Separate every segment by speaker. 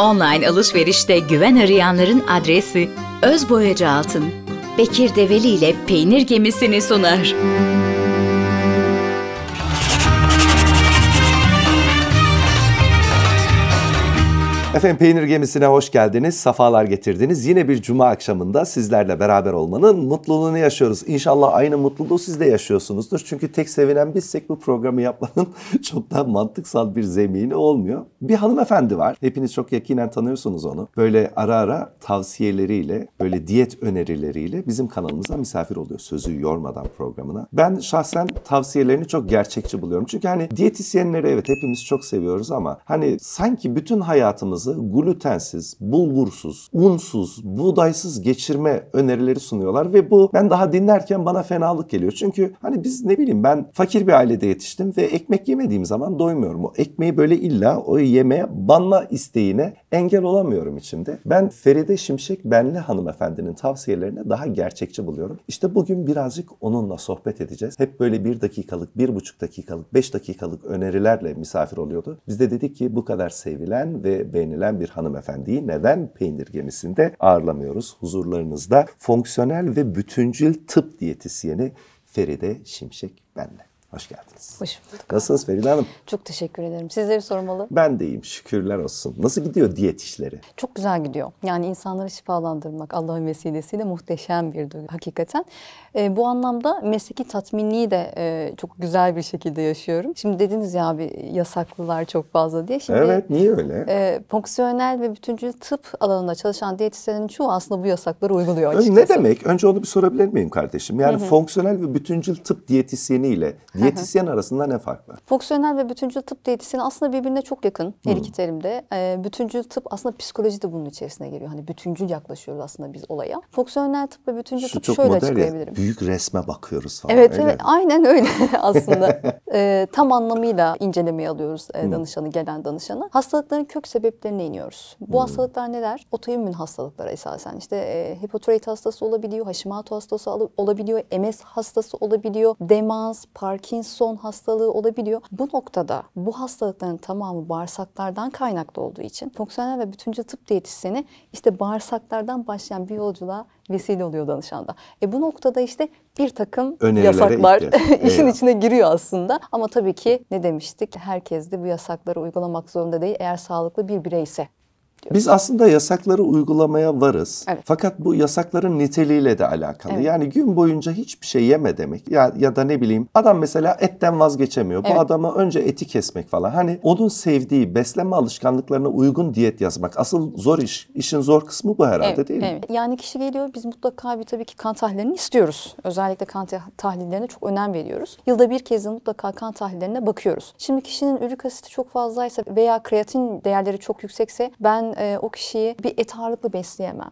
Speaker 1: Online alışverişte güven arayanların adresi Öz Boyacı Altın. Bekir Develi ile Peynir Gemisi'ni sunar.
Speaker 2: Efendim Peynir Gemisi'ne hoş geldiniz, safalar getirdiniz. Yine bir cuma akşamında sizlerle beraber olmanın mutluluğunu yaşıyoruz. İnşallah aynı mutluluğu siz de yaşıyorsunuzdur. Çünkü tek sevinen bizsek bu programı yapmanın çok daha mantıksal bir zemini olmuyor. Bir hanımefendi var. Hepiniz çok yakinen tanıyorsunuz onu. Böyle ara ara tavsiyeleriyle, böyle diyet önerileriyle bizim kanalımıza misafir oluyor. Sözü yormadan programına. Ben şahsen tavsiyelerini çok gerçekçi buluyorum. Çünkü hani diyetisyenleri evet hepimiz çok seviyoruz ama hani sanki bütün hayatımız haftamızı glutensiz, bulgursuz, unsuz, buğdaysız geçirme önerileri sunuyorlar ve bu ben daha dinlerken bana fenalık geliyor. Çünkü hani biz ne bileyim ben fakir bir ailede yetiştim ve ekmek yemediğim zaman doymuyorum. O ekmeği böyle illa o yemeğe banla isteğine engel olamıyorum içimde. Ben Feride Şimşek Benli hanımefendinin tavsiyelerini daha gerçekçi buluyorum. İşte bugün birazcık onunla sohbet edeceğiz. Hep böyle bir dakikalık, bir buçuk dakikalık, beş dakikalık önerilerle misafir oluyordu. Biz de dedik ki bu kadar sevilen ve ben beğenilen bir hanımefendiyi neden peynir gemisinde ağırlamıyoruz? Huzurlarınızda fonksiyonel ve bütüncül tıp diyetisyeni Feride Şimşek benle. Hoş geldiniz. Hoş bulduk. Nasılsınız Feride Hanım?
Speaker 1: Çok teşekkür ederim. Sizleri sormalı.
Speaker 2: Ben de iyiyim. Şükürler olsun. Nasıl gidiyor diyet işleri?
Speaker 1: Çok güzel gidiyor. Yani insanları şifalandırmak Allah'ın vesilesiyle muhteşem bir duygu hakikaten. E, bu anlamda mesleki tatminliği de e, çok güzel bir şekilde yaşıyorum. Şimdi dediniz ya abi yasaklılar çok fazla diye. Şimdi, evet niye öyle? E, fonksiyonel ve bütüncül tıp alanında çalışan diyetisyenlerin çoğu aslında bu yasakları uyguluyor açıkçası. Ne
Speaker 2: demek? Önce onu bir sorabilir miyim kardeşim? Yani Hı-hı. fonksiyonel ve bütüncül tıp diyetisyeniyle Diyetisyen arasında ne fark var?
Speaker 1: Fonksiyonel ve bütüncül tıp diyetisyeni aslında birbirine çok yakın her iki terimde. E, bütüncül tıp aslında psikoloji de bunun içerisine giriyor. Hani bütüncül yaklaşıyoruz aslında biz olaya. Fonksiyonel tıp ve bütüncül Şu tıp çok şöyle açıklayabilirim. Ya,
Speaker 2: büyük resme bakıyoruz falan. Evet öyle evet
Speaker 1: aynen öyle aslında. e, tam anlamıyla incelemeye alıyoruz e, danışanı, gelen danışanı. Hastalıkların kök sebeplerine iniyoruz. Bu hmm. hastalıklar neler? Otoimmün hastalıkları esasen. İşte e, hipotiroid hastası olabiliyor, Hashimoto hastası olabiliyor, MS hastası olabiliyor, demans, Parkinson Parkinson hastalığı olabiliyor. Bu noktada bu hastalıkların tamamı bağırsaklardan kaynaklı olduğu için fonksiyonel ve bütüncül tıp diyetisyeni işte bağırsaklardan başlayan bir yolculuğa vesile oluyor danışanda. E bu noktada işte bir takım Önerilere yasaklar işin Eyvallah. içine giriyor aslında. Ama tabii ki ne demiştik? Herkes de bu yasakları uygulamak zorunda değil. Eğer sağlıklı bir bireyse
Speaker 2: diyorsun. Biz aslında yasakları uygulamaya varız. Evet. Fakat bu yasakların niteliğiyle de alakalı. Evet. Yani gün boyunca hiçbir şey yeme demek ya ya da ne bileyim adam mesela etten vazgeçemiyor. Evet. Bu adama önce eti kesmek falan. Hani onun sevdiği beslenme alışkanlıklarına uygun diyet yazmak asıl zor iş. İşin zor kısmı bu herhalde evet. değil mi? Evet.
Speaker 1: Yani kişi geliyor biz mutlaka bir tabii ki kan tahlillerini istiyoruz. Özellikle kan tahlillerine çok önem veriyoruz. Yılda bir kez de mutlaka kan tahlillerine bakıyoruz. Şimdi kişinin ürik asiti çok fazlaysa veya kreatin değerleri çok yüksekse ben e, o kişiyi bir et ağırlıklı besleyemem.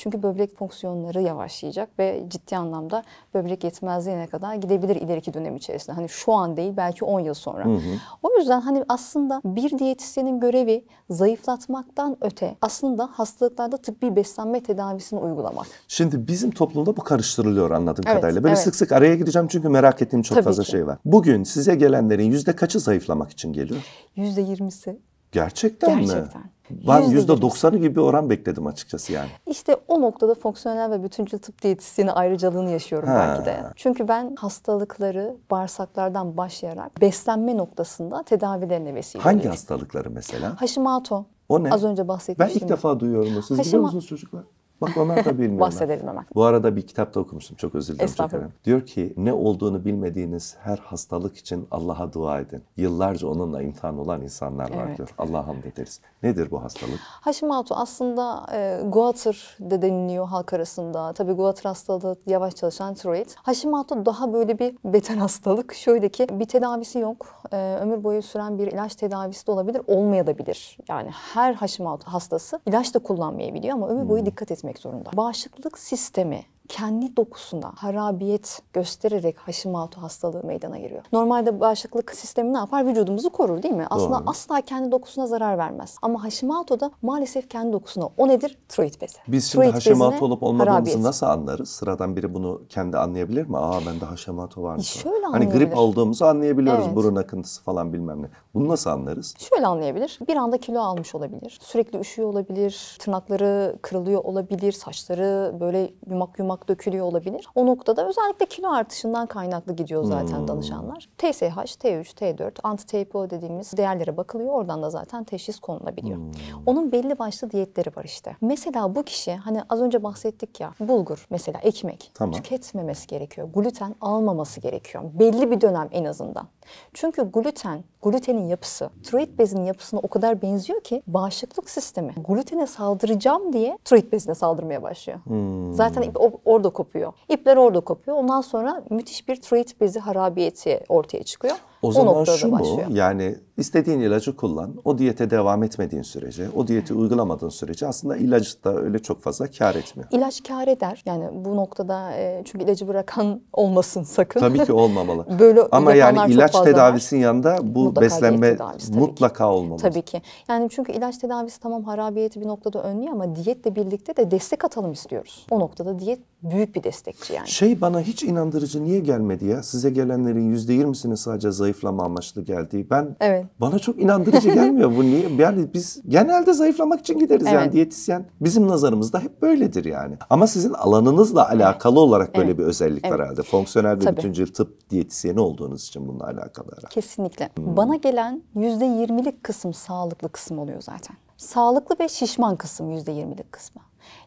Speaker 1: Çünkü böbrek fonksiyonları yavaşlayacak ve ciddi anlamda böbrek yetmezliğine kadar gidebilir ileriki dönem içerisinde. Hani şu an değil belki 10 yıl sonra. Hı hı. O yüzden hani aslında bir diyetisyenin görevi zayıflatmaktan öte aslında hastalıklarda tıbbi beslenme tedavisini uygulamak.
Speaker 2: Şimdi bizim toplumda bu karıştırılıyor anladığım evet, kadarıyla. Böyle evet. sık sık araya gideceğim çünkü merak ettiğim çok Tabii fazla ki. şey var. Bugün size gelenlerin yüzde kaçı zayıflamak için geliyor?
Speaker 1: Yüzde yirmisi.
Speaker 2: Gerçekten, Gerçekten mi? Gerçekten. Ben %90'ı gibi bir oran bekledim açıkçası yani.
Speaker 1: İşte o noktada fonksiyonel ve bütüncül tıp diyetisyeni ayrıcalığını yaşıyorum ha. belki de. Çünkü ben hastalıkları bağırsaklardan başlayarak beslenme noktasında tedavilerine vesile Hangi
Speaker 2: hastalıkları mesela?
Speaker 1: Hashimoto. O ne? Az önce bahsetmiştim. Ben ilk defa
Speaker 2: duyuyorum. Siz Haşima... biliyor musunuz
Speaker 1: çocuklar? Bak onlar da bilmiyorlar. Bahsedelim hemen.
Speaker 2: Bu arada bir kitap da okumuştum. Çok özür dilerim. Estağfurullah. Diyor ki ne olduğunu bilmediğiniz her hastalık için Allah'a dua edin. Yıllarca onunla imtihan olan insanlar var diyor. Allah'a hamd ederiz. Nedir bu hastalık?
Speaker 1: Hashimoto aslında e, Guatr de deniliyor halk arasında. Tabii Guatr hastalığı yavaş çalışan tiroid. Hashimoto daha böyle bir beter hastalık. Şöyle ki bir tedavisi yok. E, ömür boyu süren bir ilaç tedavisi de olabilir, olmayabilir. Yani her Hashimoto hastası ilaç da kullanmayabiliyor ama ömür boyu hmm. dikkat etmek etmek zorunda. Bağışıklık sistemi kendi dokusuna harabiyet göstererek Hashimoto hastalığı meydana geliyor. Normalde bağışıklık sistemi ne yapar? Vücudumuzu korur değil mi? Aslında Doğru. asla kendi dokusuna zarar vermez. Ama Hashimoto'da maalesef kendi dokusuna. O nedir? Tiroid bezi. Biz şimdi Tiroid Hashimoto olup olmadığımızı harabiyet. nasıl
Speaker 2: anlarız? Sıradan biri bunu kendi anlayabilir mi? Aa bende Hashimoto var. E şöyle hani grip aldığımızı anlayabiliyoruz. Evet. Burun akıntısı falan bilmem ne. Bunu nasıl anlarız?
Speaker 1: Şöyle anlayabilir. Bir anda kilo almış olabilir. Sürekli üşüyor olabilir. Tırnakları kırılıyor olabilir. Saçları böyle yumak yumak tabak dökülüyor olabilir. O noktada özellikle kilo artışından kaynaklı gidiyor zaten hmm. danışanlar. TSH, T3, T4, anti-TPO dediğimiz değerlere bakılıyor. Oradan da zaten teşhis konulabiliyor. Hmm. Onun belli başlı diyetleri var işte. Mesela bu kişi hani az önce bahsettik ya bulgur mesela ekmek tamam. tüketmemesi gerekiyor. Gluten almaması gerekiyor. Belli bir dönem en azından. Çünkü gluten, glutenin yapısı tiroid bezinin yapısına o kadar benziyor ki bağışıklık sistemi glutene saldıracağım diye tiroid bezine saldırmaya başlıyor. Hmm. Zaten o, orada kopuyor. İpler orada kopuyor. Ondan sonra müthiş bir trade bezi harabiyeti ortaya çıkıyor. O, o zaman şu mu? Başlıyor.
Speaker 2: Yani istediğin ilacı kullan. O diyete devam etmediğin sürece, o diyeti uygulamadığın sürece aslında ilacı da öyle çok fazla kar etmiyor.
Speaker 1: İlaç kar eder. Yani bu noktada e, çünkü ilacı bırakan olmasın sakın. Tabii ki
Speaker 2: olmamalı. Böyle Ama yani ilaç tedavisinin yanında bu mutlaka beslenme tedavisi, mutlaka ki. olmalı. Tabii
Speaker 1: ki. Yani çünkü ilaç tedavisi tamam harabiyeti bir noktada önlüyor ama diyetle birlikte de destek atalım istiyoruz. O noktada diyet büyük bir destekçi yani.
Speaker 2: Şey bana hiç inandırıcı niye gelmedi ya? Size gelenlerin %20'sini sadece zayıf zayıflama amaçlı geldiği. Ben evet. bana çok inandırıcı gelmiyor bu niye? Yani biz genelde zayıflamak için gideriz evet. yani diyetisyen bizim nazarımızda hep böyledir yani. Ama sizin alanınızla alakalı olarak böyle evet. bir özellik evet. var herhalde. Fonksiyonel ve bütüncül tıp diyetisyeni olduğunuz için bununla alakalı herhalde.
Speaker 1: Kesinlikle. Hmm. Bana gelen %20'lik kısım sağlıklı kısım oluyor zaten. Sağlıklı ve şişman kısım %20'lik kısmı.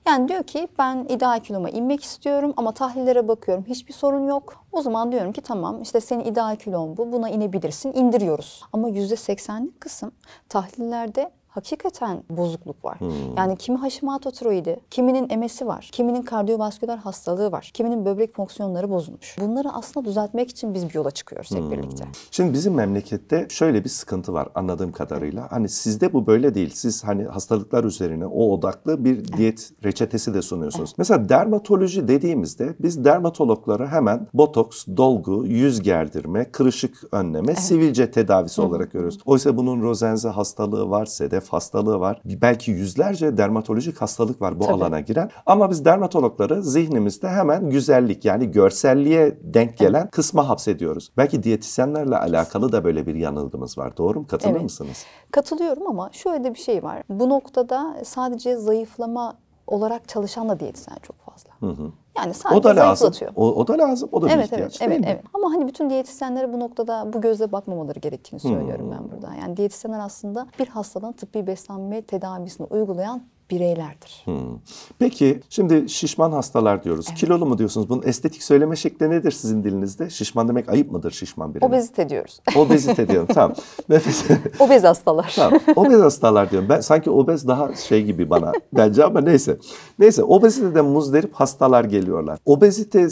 Speaker 1: Yani diyor ki ben ideal kiloma inmek istiyorum ama tahlillere bakıyorum hiçbir sorun yok. O zaman diyorum ki tamam işte senin ideal kilon bu buna inebilirsin indiriyoruz. Ama %80'lik kısım tahlillerde hakikaten bozukluk var. Hmm. Yani kimi Hashimoto tiroidi, kiminin emesi var, kiminin kardiyovasküler hastalığı var, kiminin böbrek fonksiyonları bozulmuş. Bunları aslında düzeltmek için biz bir yola çıkıyoruz hep hmm. birlikte.
Speaker 2: Şimdi bizim memlekette şöyle bir sıkıntı var anladığım kadarıyla. Hani sizde bu böyle değil. Siz hani hastalıklar üzerine o odaklı bir diyet reçetesi de sunuyorsunuz. Mesela dermatoloji dediğimizde biz dermatologlara hemen botoks, dolgu, yüz gerdirme, kırışık önleme, sivilce tedavisi olarak görüyoruz. Oysa bunun rozenze hastalığı varsa de Ref hastalığı var. Belki yüzlerce dermatolojik hastalık var bu Tabii. alana giren. Ama biz dermatologları zihnimizde hemen güzellik yani görselliğe denk gelen evet. kısma hapsediyoruz. Belki diyetisyenlerle alakalı da böyle bir yanılgımız var. Doğru mu? Katılır evet. mısınız?
Speaker 1: Katılıyorum ama şöyle de bir şey var. Bu noktada sadece zayıflama olarak çalışan da diyetisyen çok fazla. Hı hı. Yani sadece o da lazım. O, o da lazım. O da evet, bir ihtiyaç evet, değil evet, mi? Evet. Ama hani bütün diyetisyenlere bu noktada bu gözle bakmamaları gerektiğini söylüyorum hmm. ben burada. Yani diyetisyenler aslında bir hastanın tıbbi beslenme tedavisini uygulayan bireylerdir.
Speaker 2: Hmm. Peki şimdi şişman hastalar diyoruz. Evet. Kilolu mu diyorsunuz? Bunun estetik söyleme şekli nedir sizin dilinizde? Şişman demek ayıp mıdır şişman birine? Obezite
Speaker 1: diyoruz. Obezite diyorum tamam. obez hastalar. tamam. Obez
Speaker 2: hastalar diyorum. Ben sanki obez daha şey gibi bana bence ama neyse. Neyse obeziteden muzdarip hastalar geliyorlar. Obezite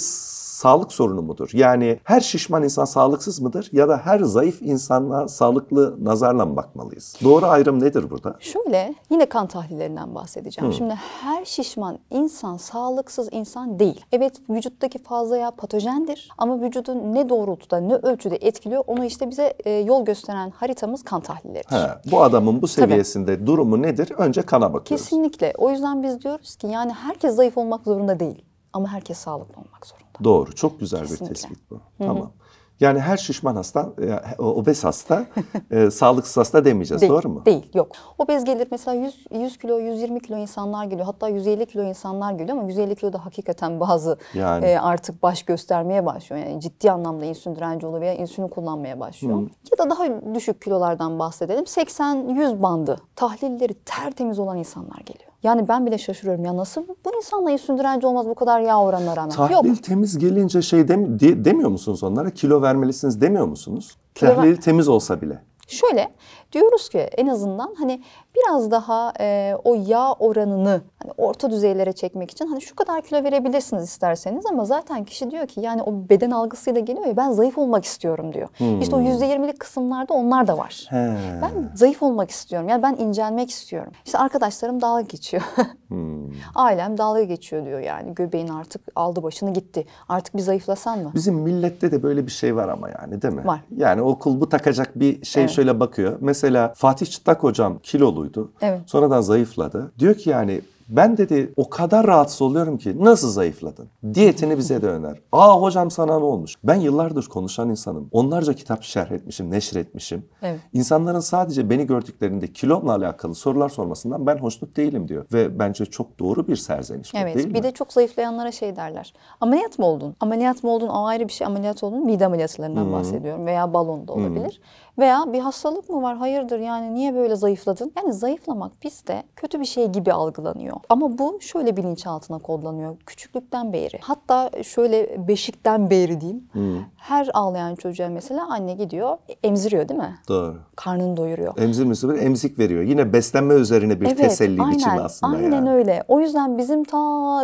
Speaker 2: sağlık sorunu mudur? Yani her şişman insan sağlıksız mıdır ya da her zayıf insanla sağlıklı nazarla mı bakmalıyız? Doğru ayrım nedir burada?
Speaker 1: Şöyle yine kan tahlillerinden bahsedeceğim. Hı. Şimdi her şişman insan sağlıksız insan değil. Evet vücuttaki fazla yağ patojendir ama vücudun ne doğrultuda ne ölçüde etkiliyor onu işte bize e, yol gösteren haritamız kan tahlilleridir. Ha, bu
Speaker 2: adamın bu seviyesinde Tabii. durumu nedir? Önce kana bakıyoruz.
Speaker 1: Kesinlikle. O yüzden biz diyoruz ki yani herkes zayıf olmak zorunda değil ama herkes sağlıklı
Speaker 2: olmak zorunda. Doğru. Çok güzel Kesinlikle. bir tespit bu. Hı-hı. Tamam. Yani her şişman hasta, e, obez hasta, e, sağlıksız hasta demeyeceğiz değil, doğru mu? Değil,
Speaker 1: yok. Obez gelir mesela 100, 100 kilo, 120 kilo insanlar geliyor. Hatta 150 kilo insanlar geliyor ama 150 kilo da hakikaten bazı yani. e, artık baş göstermeye başlıyor. Yani ciddi anlamda insülin direnci oluyor veya insülin kullanmaya başlıyor. Hı. Ya da daha düşük kilolardan bahsedelim. 80-100 bandı tahlilleri tertemiz olan insanlar geliyor. Yani ben bile şaşırıyorum ya nasıl bu insanla iyi sündürenci olmaz bu kadar yağ oranına rağmen. Tahlil Yok.
Speaker 2: temiz gelince şey dem de demiyor musunuz onlara? Kilo vermelisiniz demiyor musunuz? Kilo Tahlil ver- temiz olsa bile.
Speaker 1: Şöyle diyoruz ki en azından hani biraz daha e, o yağ oranını hani orta düzeylere çekmek için hani şu kadar kilo verebilirsiniz isterseniz ama zaten kişi diyor ki yani o beden algısıyla geliyor ya ben zayıf olmak istiyorum diyor. Hmm. İşte o %20'lik kısımlarda onlar da var.
Speaker 2: He. Ben
Speaker 1: zayıf olmak istiyorum. Yani ben incelmek istiyorum. İşte arkadaşlarım dalga geçiyor. hmm. Ailem dalga geçiyor diyor yani. Göbeğin artık aldı başını gitti. Artık bir zayıflasan mı? Bizim
Speaker 2: millette de böyle bir şey var ama yani değil mi? Var. Yani okul bu takacak bir şey evet. şöyle bakıyor. Mesela mesela Fatih Çıtlak hocam kiloluydu. Evet. Sonradan zayıfladı. Diyor ki yani ben dedi o kadar rahatsız oluyorum ki nasıl zayıfladın? Diyetini bize de öner. Aa hocam sana ne olmuş? Ben yıllardır konuşan insanım. Onlarca kitap şerh etmişim, neşir etmişim. Evet. İnsanların sadece beni gördüklerinde kilomla alakalı sorular sormasından ben hoşnut değilim diyor. Ve bence çok doğru bir serzeniş evet, değil Bir mi? de
Speaker 1: çok zayıflayanlara şey derler. Ameliyat mı oldun? Ameliyat mı oldun? Aa, ayrı bir şey ameliyat oldun. Mide ameliyatlarından hmm. bahsediyorum veya balon da olabilir. Hmm. Veya bir hastalık mı var? Hayırdır yani niye böyle zayıfladın? Yani zayıflamak bizde kötü bir şey gibi algılanıyor. Ama bu şöyle bilinçaltına kodlanıyor. Küçüklükten beri. Hatta şöyle beşikten beri diyeyim. Hmm. Her ağlayan çocuğa mesela anne gidiyor emziriyor değil mi? Doğru. Karnını doyuruyor.
Speaker 2: Emzirmesi bir emzik veriyor. Yine beslenme üzerine bir evet, teselli aynen, biçimi aslında. Aynen yani.
Speaker 1: öyle. O yüzden bizim ta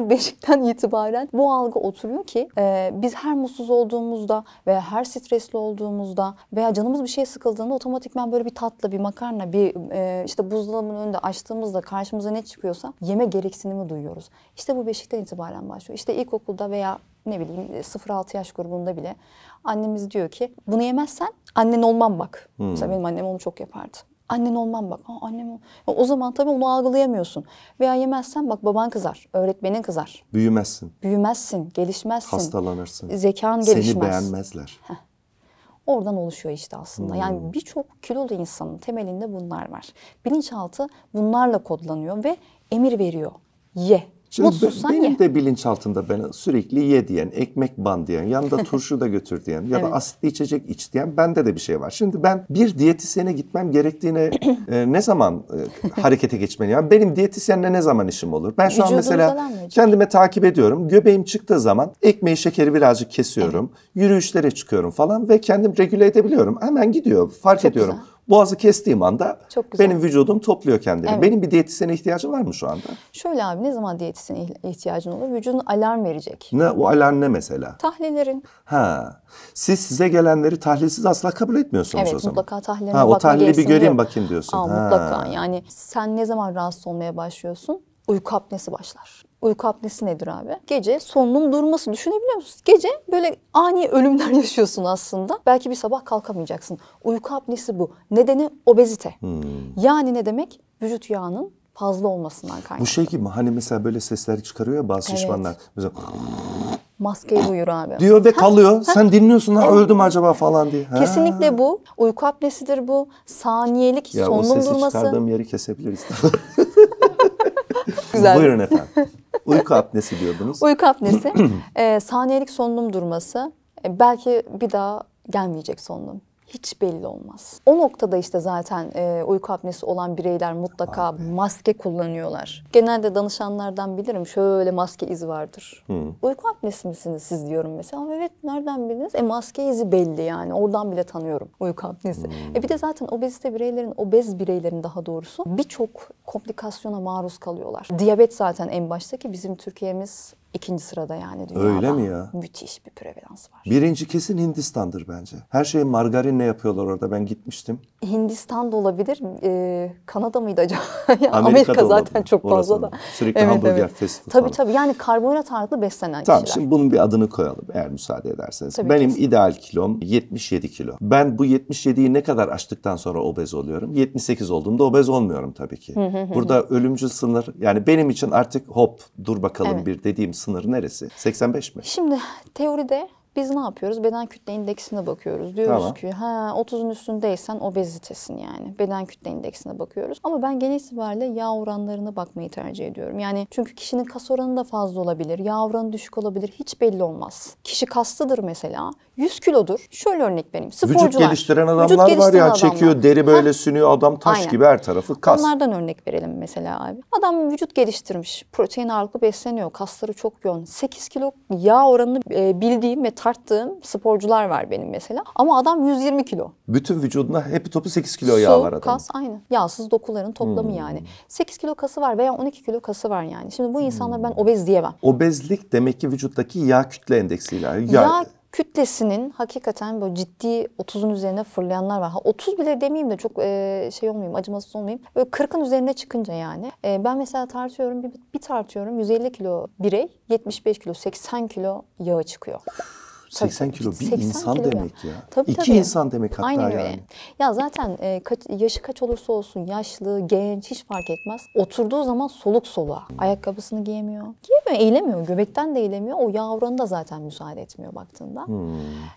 Speaker 1: beşikten itibaren bu algı oturuyor ki e, biz her mutsuz olduğumuzda veya her stresli olduğumuzda veya canımız bir şey sıkı takıldığında otomatikman böyle bir tatlı, bir makarna, bir e, işte buzdolabının önünde açtığımızda karşımıza ne çıkıyorsa yeme gereksinimi duyuyoruz. İşte bu beşikten itibaren başlıyor. İşte ilkokulda veya ne bileyim 0-6 e, yaş grubunda bile annemiz diyor ki bunu yemezsen annen olmam bak. Hmm. Mesela benim annem onu çok yapardı. Annen olmam bak. Aa, annem ol. O zaman tabii onu algılayamıyorsun. Veya yemezsen bak baban kızar, öğretmenin kızar.
Speaker 2: Büyümezsin.
Speaker 1: Büyümezsin, gelişmezsin. Hastalanırsın. Zekan gelişmez. Seni beğenmezler. Heh. Oradan oluşuyor işte aslında. Yani hmm. birçok kilolu insanın temelinde bunlar var. Bilinçaltı bunlarla kodlanıyor ve emir veriyor. Ye Şimdi Mutsuzsan benim ye.
Speaker 2: de bilinçaltımda ben sürekli ye diyen, ekmek ban diyen, yanında turşu da götür diyen ya da evet. asitli içecek iç diyen bende de bir şey var. Şimdi ben bir diyetisyene gitmem gerektiğine e, ne zaman e, harekete geçmeni yani benim diyetisyenle ne zaman işim olur? Ben şu Vücudum an mesela kendime takip ediyorum. Göbeğim çıktığı zaman ekmeği şekeri birazcık kesiyorum. Evet. Yürüyüşlere çıkıyorum falan ve kendim regüle edebiliyorum. Hemen gidiyor fark Çok ediyorum. Güzel boğazı kestiğim anda benim vücudum topluyor kendini. Evet. Benim bir diyetisyene ihtiyacım var mı şu anda?
Speaker 1: Şöyle abi ne zaman diyetisyene ihtiyacın olur? Vücudun alarm verecek.
Speaker 2: Ne o alarm ne mesela?
Speaker 1: Tahlillerin.
Speaker 2: Ha. Siz size gelenleri tahlilsiz asla kabul etmiyorsunuz evet, o zaman. Evet mutlaka
Speaker 1: tahlillerine ha, O tahlili bir göreyim yok. bakayım diyorsun. Aa, ha. Mutlaka yani sen ne zaman rahatsız olmaya başlıyorsun? Uyku apnesi başlar. Uyku apnesi nedir abi? Gece solunum durması düşünebiliyor musunuz? Gece böyle ani ölümler yaşıyorsun aslında. Belki bir sabah kalkamayacaksın. Uyku apnesi bu. Nedeni obezite. Hmm. Yani ne demek? Vücut yağının fazla olmasından kaynaklı. Bu şey
Speaker 2: gibi hani mesela böyle sesler çıkarıyor ya bazı evet. şişmanlar. Mesela
Speaker 1: maskeyi duyur abi. Diyor
Speaker 2: ve kalıyor. Sen dinliyorsun ha öldüm acaba falan diye. Ha. Kesinlikle
Speaker 1: bu. Uyku apnesidir bu. Saniyelik solunum durması. Ya o sesi durması. çıkardığım
Speaker 2: yeri kesebiliriz.
Speaker 1: Güzel. Buyurun efendim.
Speaker 2: Uyku apnesi diyordunuz. Uyku apnesi,
Speaker 1: e, saniyelik solunum durması, e, belki bir daha gelmeyecek solunum hiç belli olmaz. O noktada işte zaten e, uyku apnesi olan bireyler mutlaka Abi. maske kullanıyorlar. Genelde danışanlardan bilirim şöyle maske izi vardır. Hı. Uyku apnesi misiniz siz diyorum mesela. Evet nereden bildiniz? E maske izi belli yani. Oradan bile tanıyorum uyku apnesi. Hı. Hmm. E bir de zaten obezite bireylerin, obez bireylerin daha doğrusu birçok komplikasyona maruz kalıyorlar. Diyabet zaten en baştaki bizim Türkiye'miz İkinci sırada yani dünyada. Öyle mi ya?
Speaker 2: Müthiş bir prevalans var. Birinci kesin Hindistan'dır bence. Her şeyi margarinle yapıyorlar orada. Ben gitmiştim.
Speaker 1: Hindistan da olabilir. Ee, Kanada mıydı acaba? yani Amerika, zaten olabilir. çok fazla Orası da. Sürekli evet, hamburger evet.
Speaker 2: festival. Tabii falan. tabii.
Speaker 1: Yani karbonhidrat ağırlıklı beslenen tamam, kişiler. Tamam
Speaker 2: şimdi bunun bir adını koyalım eğer müsaade ederseniz. Tabii Benim kesin. ideal kilom 77 kilo. Ben bu 77'yi ne kadar açtıktan sonra obez oluyorum? 78 olduğumda obez olmuyorum tabii ki. Burada ölümcül sınır yani benim için artık hop dur bakalım evet. bir dediğim sınır neresi? 85 mi? Şimdi
Speaker 1: teoride biz ne yapıyoruz? Beden kütle indeksine bakıyoruz. Diyoruz tamam. ki ha 30'un üstündeysen obezitesin yani. Beden kütle indeksine bakıyoruz. Ama ben genel itibariyle yağ oranlarına bakmayı tercih ediyorum. Yani çünkü kişinin kas oranı da fazla olabilir. Yağ oranı düşük olabilir. Hiç belli olmaz. Kişi kaslıdır mesela. 100 kilodur. Şöyle örnek vereyim. Sporcular. Vücut geliştiren adamlar vücut geliştiren var ya adamlar. çekiyor
Speaker 2: deri böyle ha. sünüyor adam taş Aynen. gibi her tarafı kas. Onlardan
Speaker 1: örnek verelim mesela abi. Adam vücut geliştirmiş. Protein ağırlıklı besleniyor. Kasları çok yoğun. 8 kilo yağ oranını e, bildiğim ve tarttığım sporcular var benim mesela. Ama adam 120 kilo.
Speaker 2: Bütün vücudunda hep topu 8 kilo Su, yağ var adamın. kas
Speaker 1: aynı. Yağsız dokuların toplamı hmm. yani. 8 kilo kası var veya 12 kilo kası var yani. Şimdi bu insanlar hmm. ben obez diyemem.
Speaker 2: Obezlik demek ki vücuttaki yağ kütle endeksiyle. Yağ, yağ
Speaker 1: kütlesinin hakikaten bu ciddi 30'un üzerine fırlayanlar var. Ha, 30 bile demeyeyim de çok e, şey olmayayım, acımasız olmayayım. Böyle 40'ın üzerine çıkınca yani. E, ben mesela tartıyorum, bir, bir tartıyorum 150 kilo birey, 75 kilo, 80 kilo yağı çıkıyor. 80 kilo bir 80 insan kilo demek
Speaker 2: ya. ya. Tabii, İki tabii. insan demek hatta Aynen öyle.
Speaker 1: Ya zaten e, kaç, yaşı kaç olursa olsun yaşlı, genç hiç fark etmez. Oturduğu zaman soluk soluğa. Ayakkabısını giyemiyor. Giyemiyor, eylemiyor Göbekten de eylemiyor. O yavranı da zaten müsaade etmiyor baktığında. Hmm.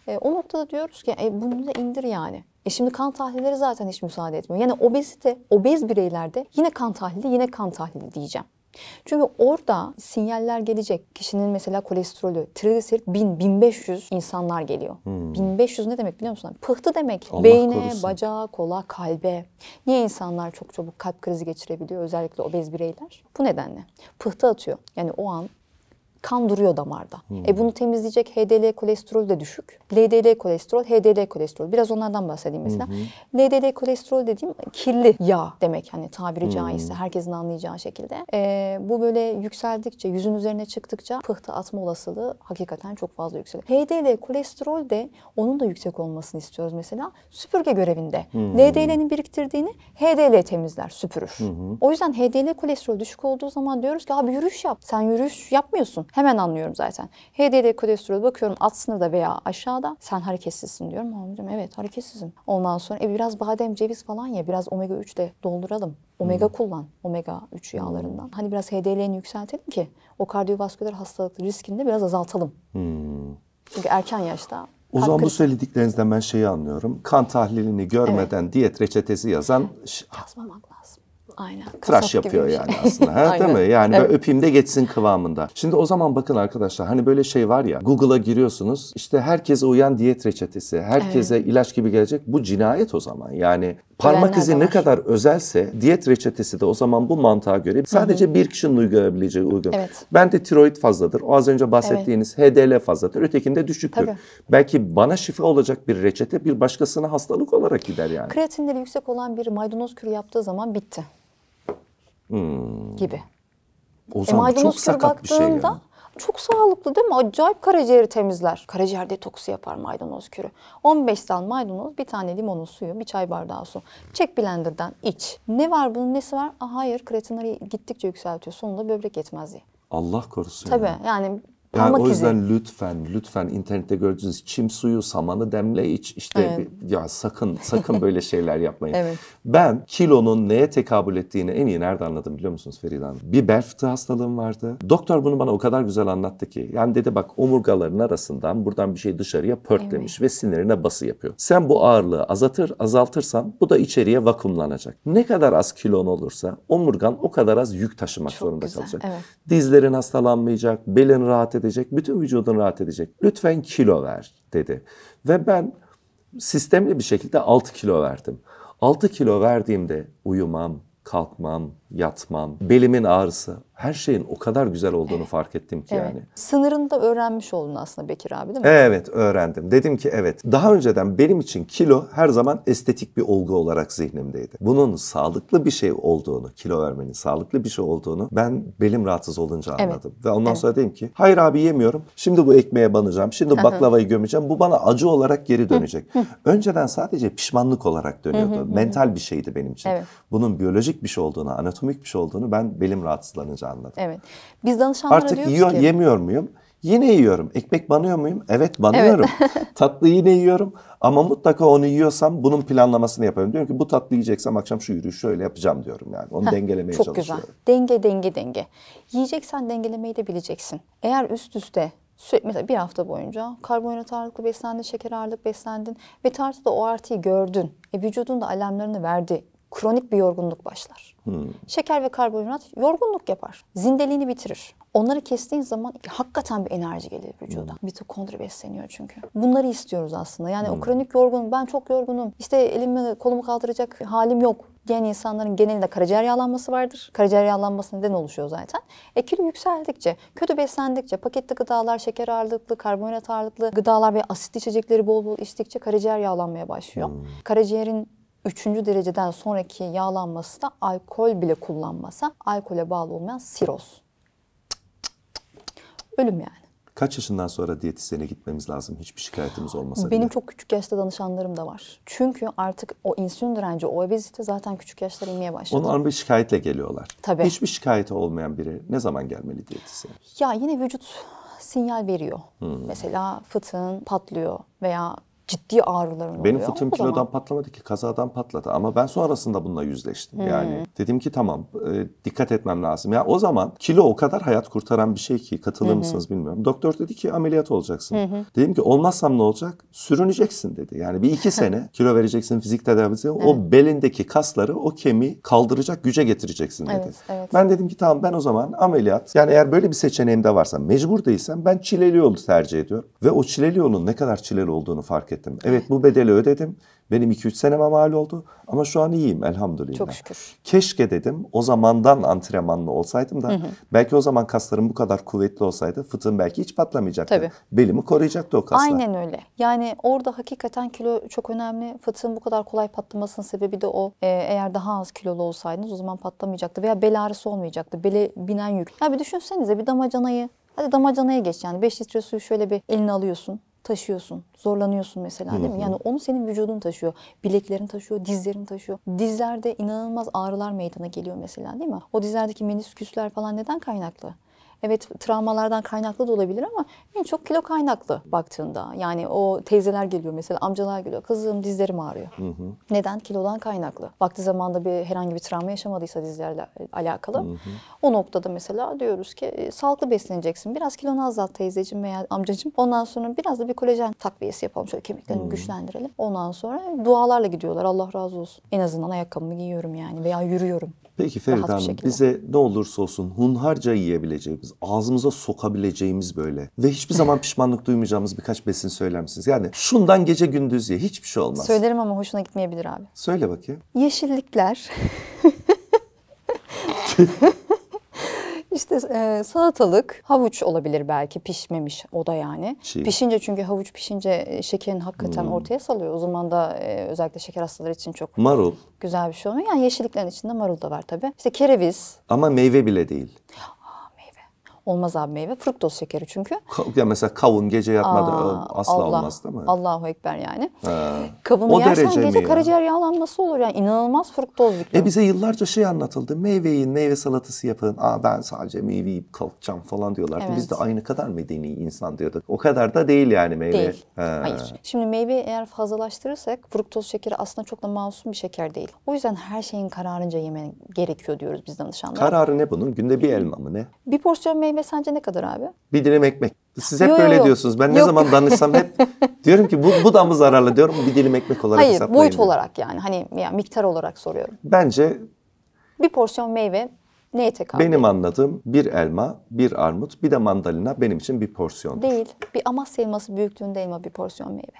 Speaker 1: E, o noktada diyoruz ki e, bunu da indir yani. E şimdi kan tahlilleri zaten hiç müsaade etmiyor. Yani obezite, obez bireylerde yine kan tahlili, yine kan tahlili diyeceğim. Çünkü orada sinyaller gelecek. Kişinin mesela kolesterolü, trigliserit 1000, 1500 insanlar geliyor. Hmm. 1500 ne demek biliyor musun? Pıhtı demek. Allah Beyne, korusun. bacağa, kola, kalbe. Niye insanlar çok çabuk kalp krizi geçirebiliyor özellikle obez bireyler? Bu nedenle. Pıhtı atıyor. Yani o an kan duruyor damarda. Hmm. E bunu temizleyecek HDL kolesterol de düşük. LDL kolesterol, HDL kolesterol. Biraz onlardan bahsedeyim mesela. Hmm. LDL kolesterol dediğim kirli yağ demek hani tabiri hmm. caizse herkesin anlayacağı şekilde. E, bu böyle yükseldikçe, yüzün üzerine çıktıkça pıhtı atma olasılığı hakikaten çok fazla yükseliyor. HDL kolesterol de onun da yüksek olmasını istiyoruz mesela. Süpürge görevinde. Hmm. LDL'nin biriktirdiğini HDL temizler, süpürür. Hmm. O yüzden HDL kolesterol düşük olduğu zaman diyoruz ki abi yürüyüş yap. Sen yürüyüş yapmıyorsun. Hemen anlıyorum zaten. HDL kolesterolü bakıyorum alt sınırda veya aşağıda. Sen hareketsizsin diyorum. Amcam evet hareketsizim. Ondan sonra e, biraz badem, ceviz falan ya biraz omega 3 de dolduralım. Omega hmm. kullan. Omega 3 yağlarından. Hani biraz HDL'ni yükseltelim ki o kardiyovasküler hastalık riskini de biraz azaltalım.
Speaker 2: Hmm.
Speaker 1: Çünkü erken yaşta o zaman bu
Speaker 2: söylediklerinizden ben şeyi anlıyorum. Kan tahlilini görmeden evet. diyet reçetesi yazan...
Speaker 1: Yazmamak lazım. Aynen. Tıraş yapıyor şey. yani aslında. Ha, değil mi? Yani evet.
Speaker 2: öpeyim de geçsin kıvamında. Şimdi o zaman bakın arkadaşlar hani böyle şey var ya Google'a giriyorsunuz işte herkese uyan diyet reçetesi, herkese evet. ilaç gibi gelecek. Bu cinayet o zaman. Yani Parmak izi ne kadar özelse diyet reçetesi de o zaman bu mantığa göre sadece Hı-hı. bir kişinin uygulayabileceği uygun. Evet. Ben de tiroid fazladır. O az önce bahsettiğiniz evet. HDL fazladır. Ötekinde düşüktür. Tabii. Belki bana şifa olacak bir reçete bir başkasına hastalık olarak gider yani.
Speaker 1: Kreatinleri yüksek olan bir maydanoz kürü yaptığı zaman bitti.
Speaker 2: Hmm.
Speaker 1: gibi. O e, zaman e, çok sakat bir şey yani. Çok sağlıklı değil mi? Acayip karaciğeri temizler. Karaciğer detoksu yapar maydanoz kürü. 15 dal maydanoz, bir tane limonun suyu, bir çay bardağı su. Çek blenderdan iç. Ne var bunun nesi var? Aa, hayır kreatinleri gittikçe yükseltiyor. Sonunda böbrek yetmezliği.
Speaker 2: Allah korusun. Tabii yani, yani yani o yüzden izin. lütfen lütfen internette gördüğünüz çim suyu samanı demle iç işte evet. ya sakın sakın böyle şeyler yapmayın. evet. Ben kilonun neye tekabül ettiğini en iyi nerede anladım biliyor musunuz Feride Hanım? Bir bel fıtığı hastalığım vardı. Doktor bunu bana o kadar güzel anlattı ki. Yani dedi bak omurgaların arasından buradan bir şey dışarıya pörtlemiş evet. ve sinirine bası yapıyor. Sen bu ağırlığı azaltır azaltırsan bu da içeriye vakumlanacak. Ne kadar az kilon olursa omurgan o kadar az yük taşımak Çok zorunda güzel. kalacak. Evet. Dizlerin hastalanmayacak, belin rahat edecek, bütün vücudun rahat edecek. Lütfen kilo ver dedi. Ve ben sistemli bir şekilde 6 kilo verdim. 6 kilo verdiğimde uyumam, kalkmam, yatmam, belimin ağrısı her şeyin o kadar güzel olduğunu fark ettim ki evet. yani.
Speaker 1: Sınırını da öğrenmiş oldun aslında Bekir abi değil mi? Evet
Speaker 2: öğrendim. Dedim ki evet daha önceden benim için kilo her zaman estetik bir olgu olarak zihnimdeydi. Bunun sağlıklı bir şey olduğunu, kilo vermenin sağlıklı bir şey olduğunu ben belim rahatsız olunca anladım. Evet. Ve ondan evet. sonra dedim ki hayır abi yemiyorum. Şimdi bu ekmeğe banacağım. Şimdi baklavayı gömeceğim. Bu bana acı olarak geri dönecek. önceden sadece pişmanlık olarak dönüyordu. Mental bir şeydi benim için. Evet. Bunun biyolojik bir şey olduğunu, anatomi anatomik bir şey olduğunu ben belim rahatsızlanınca anladım.
Speaker 1: Evet. Biz danışanlara Artık diyoruz yiyor, ki... yemiyor
Speaker 2: muyum? Yine yiyorum. Ekmek banıyor muyum? Evet banıyorum. Evet. tatlı yine yiyorum ama mutlaka onu yiyorsam bunun planlamasını yapıyorum. Diyorum ki bu tatlı yiyeceksem akşam şu yürüyüşü şöyle yapacağım diyorum yani. Onu Heh, dengelemeye çok çalışıyorum. Çok
Speaker 1: güzel. Denge denge denge. Yiyeceksen dengelemeyi de bileceksin. Eğer üst üste mesela bir hafta boyunca karbonhidrat ağırlıklı beslendin, şeker ağırlıklı beslendin ve tartıda o artıyı gördün. E, vücudun da alarmlarını verdi kronik bir yorgunluk başlar. Hmm. Şeker ve karbonhidrat yorgunluk yapar. Zindeliğini bitirir. Onları kestiğin zaman hakikaten bir enerji gelir vücuda. Hmm. Mitokondri besleniyor çünkü. Bunları istiyoruz aslında. Yani hmm. o kronik yorgun, ben çok yorgunum. İşte elimi kolumu kaldıracak halim yok diyen insanların genelinde karaciğer yağlanması vardır. Karaciğer yağlanması neden oluşuyor zaten. E kilo yükseldikçe, kötü beslendikçe, paketli gıdalar, şeker ağırlıklı, karbonhidrat ağırlıklı gıdalar ve asitli içecekleri bol bol içtikçe karaciğer yağlanmaya başlıyor. Hmm. Karaciğerin Üçüncü dereceden sonraki yağlanması da alkol bile kullanmasa alkole bağlı olmayan siroz. Ölüm yani.
Speaker 2: Kaç yaşından sonra diyetisyene gitmemiz lazım hiçbir şikayetimiz olmasa Benim bile.
Speaker 1: çok küçük yaşta danışanlarım da var. Çünkü artık o insülin direnci, o obezite zaten küçük yaşlara inmeye başladı. Onlar bir
Speaker 2: şikayetle geliyorlar. Tabii. Hiçbir şikayeti olmayan biri ne zaman gelmeli diyetisyene?
Speaker 1: Ya yine vücut sinyal veriyor. Hmm. Mesela fıtığın patlıyor veya ciddi ağrılarım oluyor. Benim fıtığım kilodan zaman...
Speaker 2: patlamadı ki kazadan patladı ama ben sonrasında bununla yüzleştim. Hmm. Yani dedim ki tamam e, dikkat etmem lazım. Ya o zaman kilo o kadar hayat kurtaran bir şey ki katılır hmm. mısınız bilmiyorum. Doktor dedi ki ameliyat olacaksın. Hmm. Dedim ki olmazsam ne olacak? Sürüneceksin dedi. Yani bir iki sene kilo vereceksin fizik tedavisi. Evet. O belindeki kasları o kemiği kaldıracak güce getireceksin dedi. Evet, evet. Ben dedim ki tamam ben o zaman ameliyat. Yani eğer böyle bir seçeneğim de varsa mecbur değilsem ben çileli yolu tercih ediyorum. Ve o çileli yolun ne kadar çileli olduğunu fark ettim ettim. Evet bu bedeli ödedim. Benim 2-3 seneme mal oldu ama şu an iyiyim elhamdülillah. Çok şükür. Keşke dedim o zamandan antrenmanlı olsaydım da hı hı. belki o zaman kaslarım bu kadar kuvvetli olsaydı fıtığım belki hiç patlamayacaktı. Tabii. Belimi koruyacaktı o kaslar. Aynen
Speaker 1: öyle. Yani orada hakikaten kilo çok önemli. Fıtığın bu kadar kolay patlamasının sebebi de o. Ee, eğer daha az kilolu olsaydınız o zaman patlamayacaktı veya bel ağrısı olmayacaktı. Bele binen yük. Ya bir düşünsenize bir damacanayı Hadi damacanaya geç yani 5 litre suyu şöyle bir eline alıyorsun taşıyorsun. Zorlanıyorsun mesela değil mi? Yani onu senin vücudun taşıyor. Bileklerin taşıyor, dizlerin taşıyor. Dizlerde inanılmaz ağrılar meydana geliyor mesela değil mi? O dizlerdeki menisküsler falan neden kaynaklı? evet travmalardan kaynaklı da olabilir ama en çok kilo kaynaklı baktığında. Yani o teyzeler geliyor mesela amcalar geliyor. Kızım dizlerim ağrıyor. Hı hı. Neden? Kilodan kaynaklı. Vakti zamanda bir herhangi bir travma yaşamadıysa dizlerle alakalı. Hı hı. O noktada mesela diyoruz ki e, sağlıklı besleneceksin. Biraz kilonu azalt teyzeciğim veya amcacığım. Ondan sonra biraz da bir kolajen takviyesi yapalım. Şöyle kemiklerini hı. güçlendirelim. Ondan sonra dualarla gidiyorlar. Allah razı olsun. En azından ayakkabımı giyiyorum yani veya yürüyorum.
Speaker 2: Peki Ferit Hanım bize ne olursa olsun hunharca yiyebileceğimiz ağzımıza sokabileceğimiz böyle ve hiçbir zaman pişmanlık duymayacağımız birkaç besin söyler misiniz? Yani şundan gece gündüz ye hiçbir şey olmaz.
Speaker 1: Söylerim ama hoşuna gitmeyebilir abi.
Speaker 2: Söyle bakayım.
Speaker 1: Yeşillikler. İşte e, salatalık, havuç olabilir belki pişmemiş o da yani. Çiğ. Pişince çünkü havuç pişince e, şekerin hakikaten hmm. ortaya salıyor. O zaman da e, özellikle şeker hastaları için çok marul. güzel bir şey oluyor. Yani yeşilliklerin içinde marul da var tabii. İşte kereviz.
Speaker 2: Ama meyve bile değil.
Speaker 1: Olmaz abi meyve. Fruktoz şekeri çünkü.
Speaker 2: Ya mesela kavun gece yatmadı Aa, asla Allah, olmaz değil mi?
Speaker 1: Allahu Ekber yani.
Speaker 2: He. Kavunu o yersen gece ya? karaciğer
Speaker 1: yağlanması olur yani inanılmaz fruktoz yüklü. E bize
Speaker 2: yıllarca şey anlatıldı. meyveyi meyve salatası yapın. Aa ben sadece meyve yiyip kalkacağım falan diyorlardı. Evet. Biz de aynı kadar medeni insan diyorduk. O kadar da değil yani meyve. Değil. He. Hayır.
Speaker 1: Şimdi meyve eğer fazlalaştırırsak fruktoz şekeri aslında çok da masum bir şeker değil. O yüzden her şeyin kararınca yemen gerekiyor diyoruz biz danışanlara.
Speaker 2: Kararı ne bunun? Günde bir elma mı ne?
Speaker 1: Bir porsiyon meyve ve sence ne kadar abi?
Speaker 2: Bir dilim ekmek. Siz hep yo, böyle yo. diyorsunuz. Ben yok. ne zaman danışsam hep diyorum ki bu, bu da mı zararlı diyorum. Bir dilim ekmek olarak Hayır, hesaplayın. Hayır boyut
Speaker 1: olarak yani. Hani yani miktar olarak soruyorum. Bence bir porsiyon meyve neye tekabül Benim
Speaker 2: anladığım bir elma, bir armut, bir de mandalina benim için bir porsiyon.
Speaker 1: Değil. Bir Amasya elması büyüklüğünde elma bir porsiyon meyve.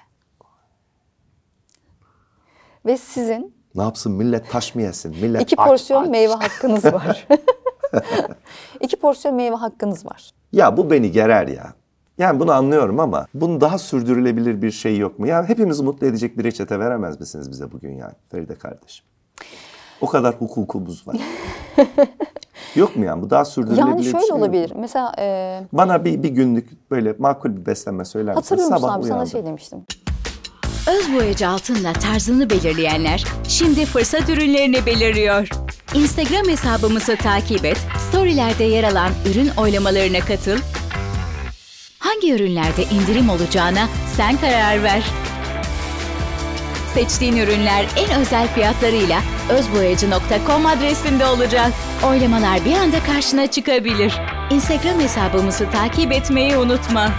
Speaker 1: Ve sizin...
Speaker 2: Ne yapsın millet taş mı yesin? Millet iki porsiyon
Speaker 1: aç, aç. meyve hakkınız var. İki porsiyon meyve hakkınız var.
Speaker 2: Ya bu beni gerer ya. Yani bunu anlıyorum ama bunun daha sürdürülebilir bir şey yok mu? Ya hepimizi mutlu edecek bir reçete veremez misiniz bize bugün yani Feride kardeşim? O kadar hukukumuz var. yok mu yani bu daha sürdürülebilir bir şey? Yani şöyle şey olabilir.
Speaker 1: Mu? Mesela e...
Speaker 2: bana bir, bir günlük böyle makul bir beslenme söyler misin? Hatırlıyor musun Sabah abi uyandım. sana şey
Speaker 1: demiştim. Öz boyacı altınla tarzını belirleyenler şimdi fırsat ürünlerini belirliyor. Instagram hesabımızı takip et, storylerde yer alan ürün oylamalarına katıl. Hangi ürünlerde indirim olacağına sen karar ver. Seçtiğin ürünler en özel fiyatlarıyla özboyacı.com adresinde olacak. Oylamalar bir anda karşına çıkabilir. Instagram hesabımızı takip etmeyi unutma.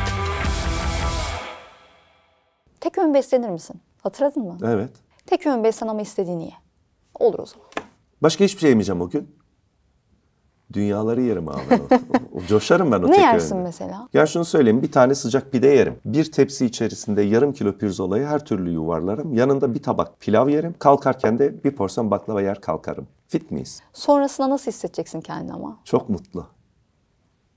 Speaker 1: Tek öğün beslenir misin? Hatırladın mı? Evet. Tek öğün beslen ama istediğini ye. Olur o zaman.
Speaker 2: Başka hiçbir şey yemeyeceğim bugün. Dünyaları yerim abi. Coşarım ben o Ne tek yersin öğünde. mesela? Ya şunu söyleyeyim bir tane sıcak pide yerim. Bir tepsi içerisinde yarım kilo pirzolayı her türlü yuvarlarım. Yanında bir tabak pilav yerim. Kalkarken de bir porsiyon baklava yer kalkarım. Fit miyiz?
Speaker 1: Sonrasında nasıl hissedeceksin kendini ama?
Speaker 2: Çok mutlu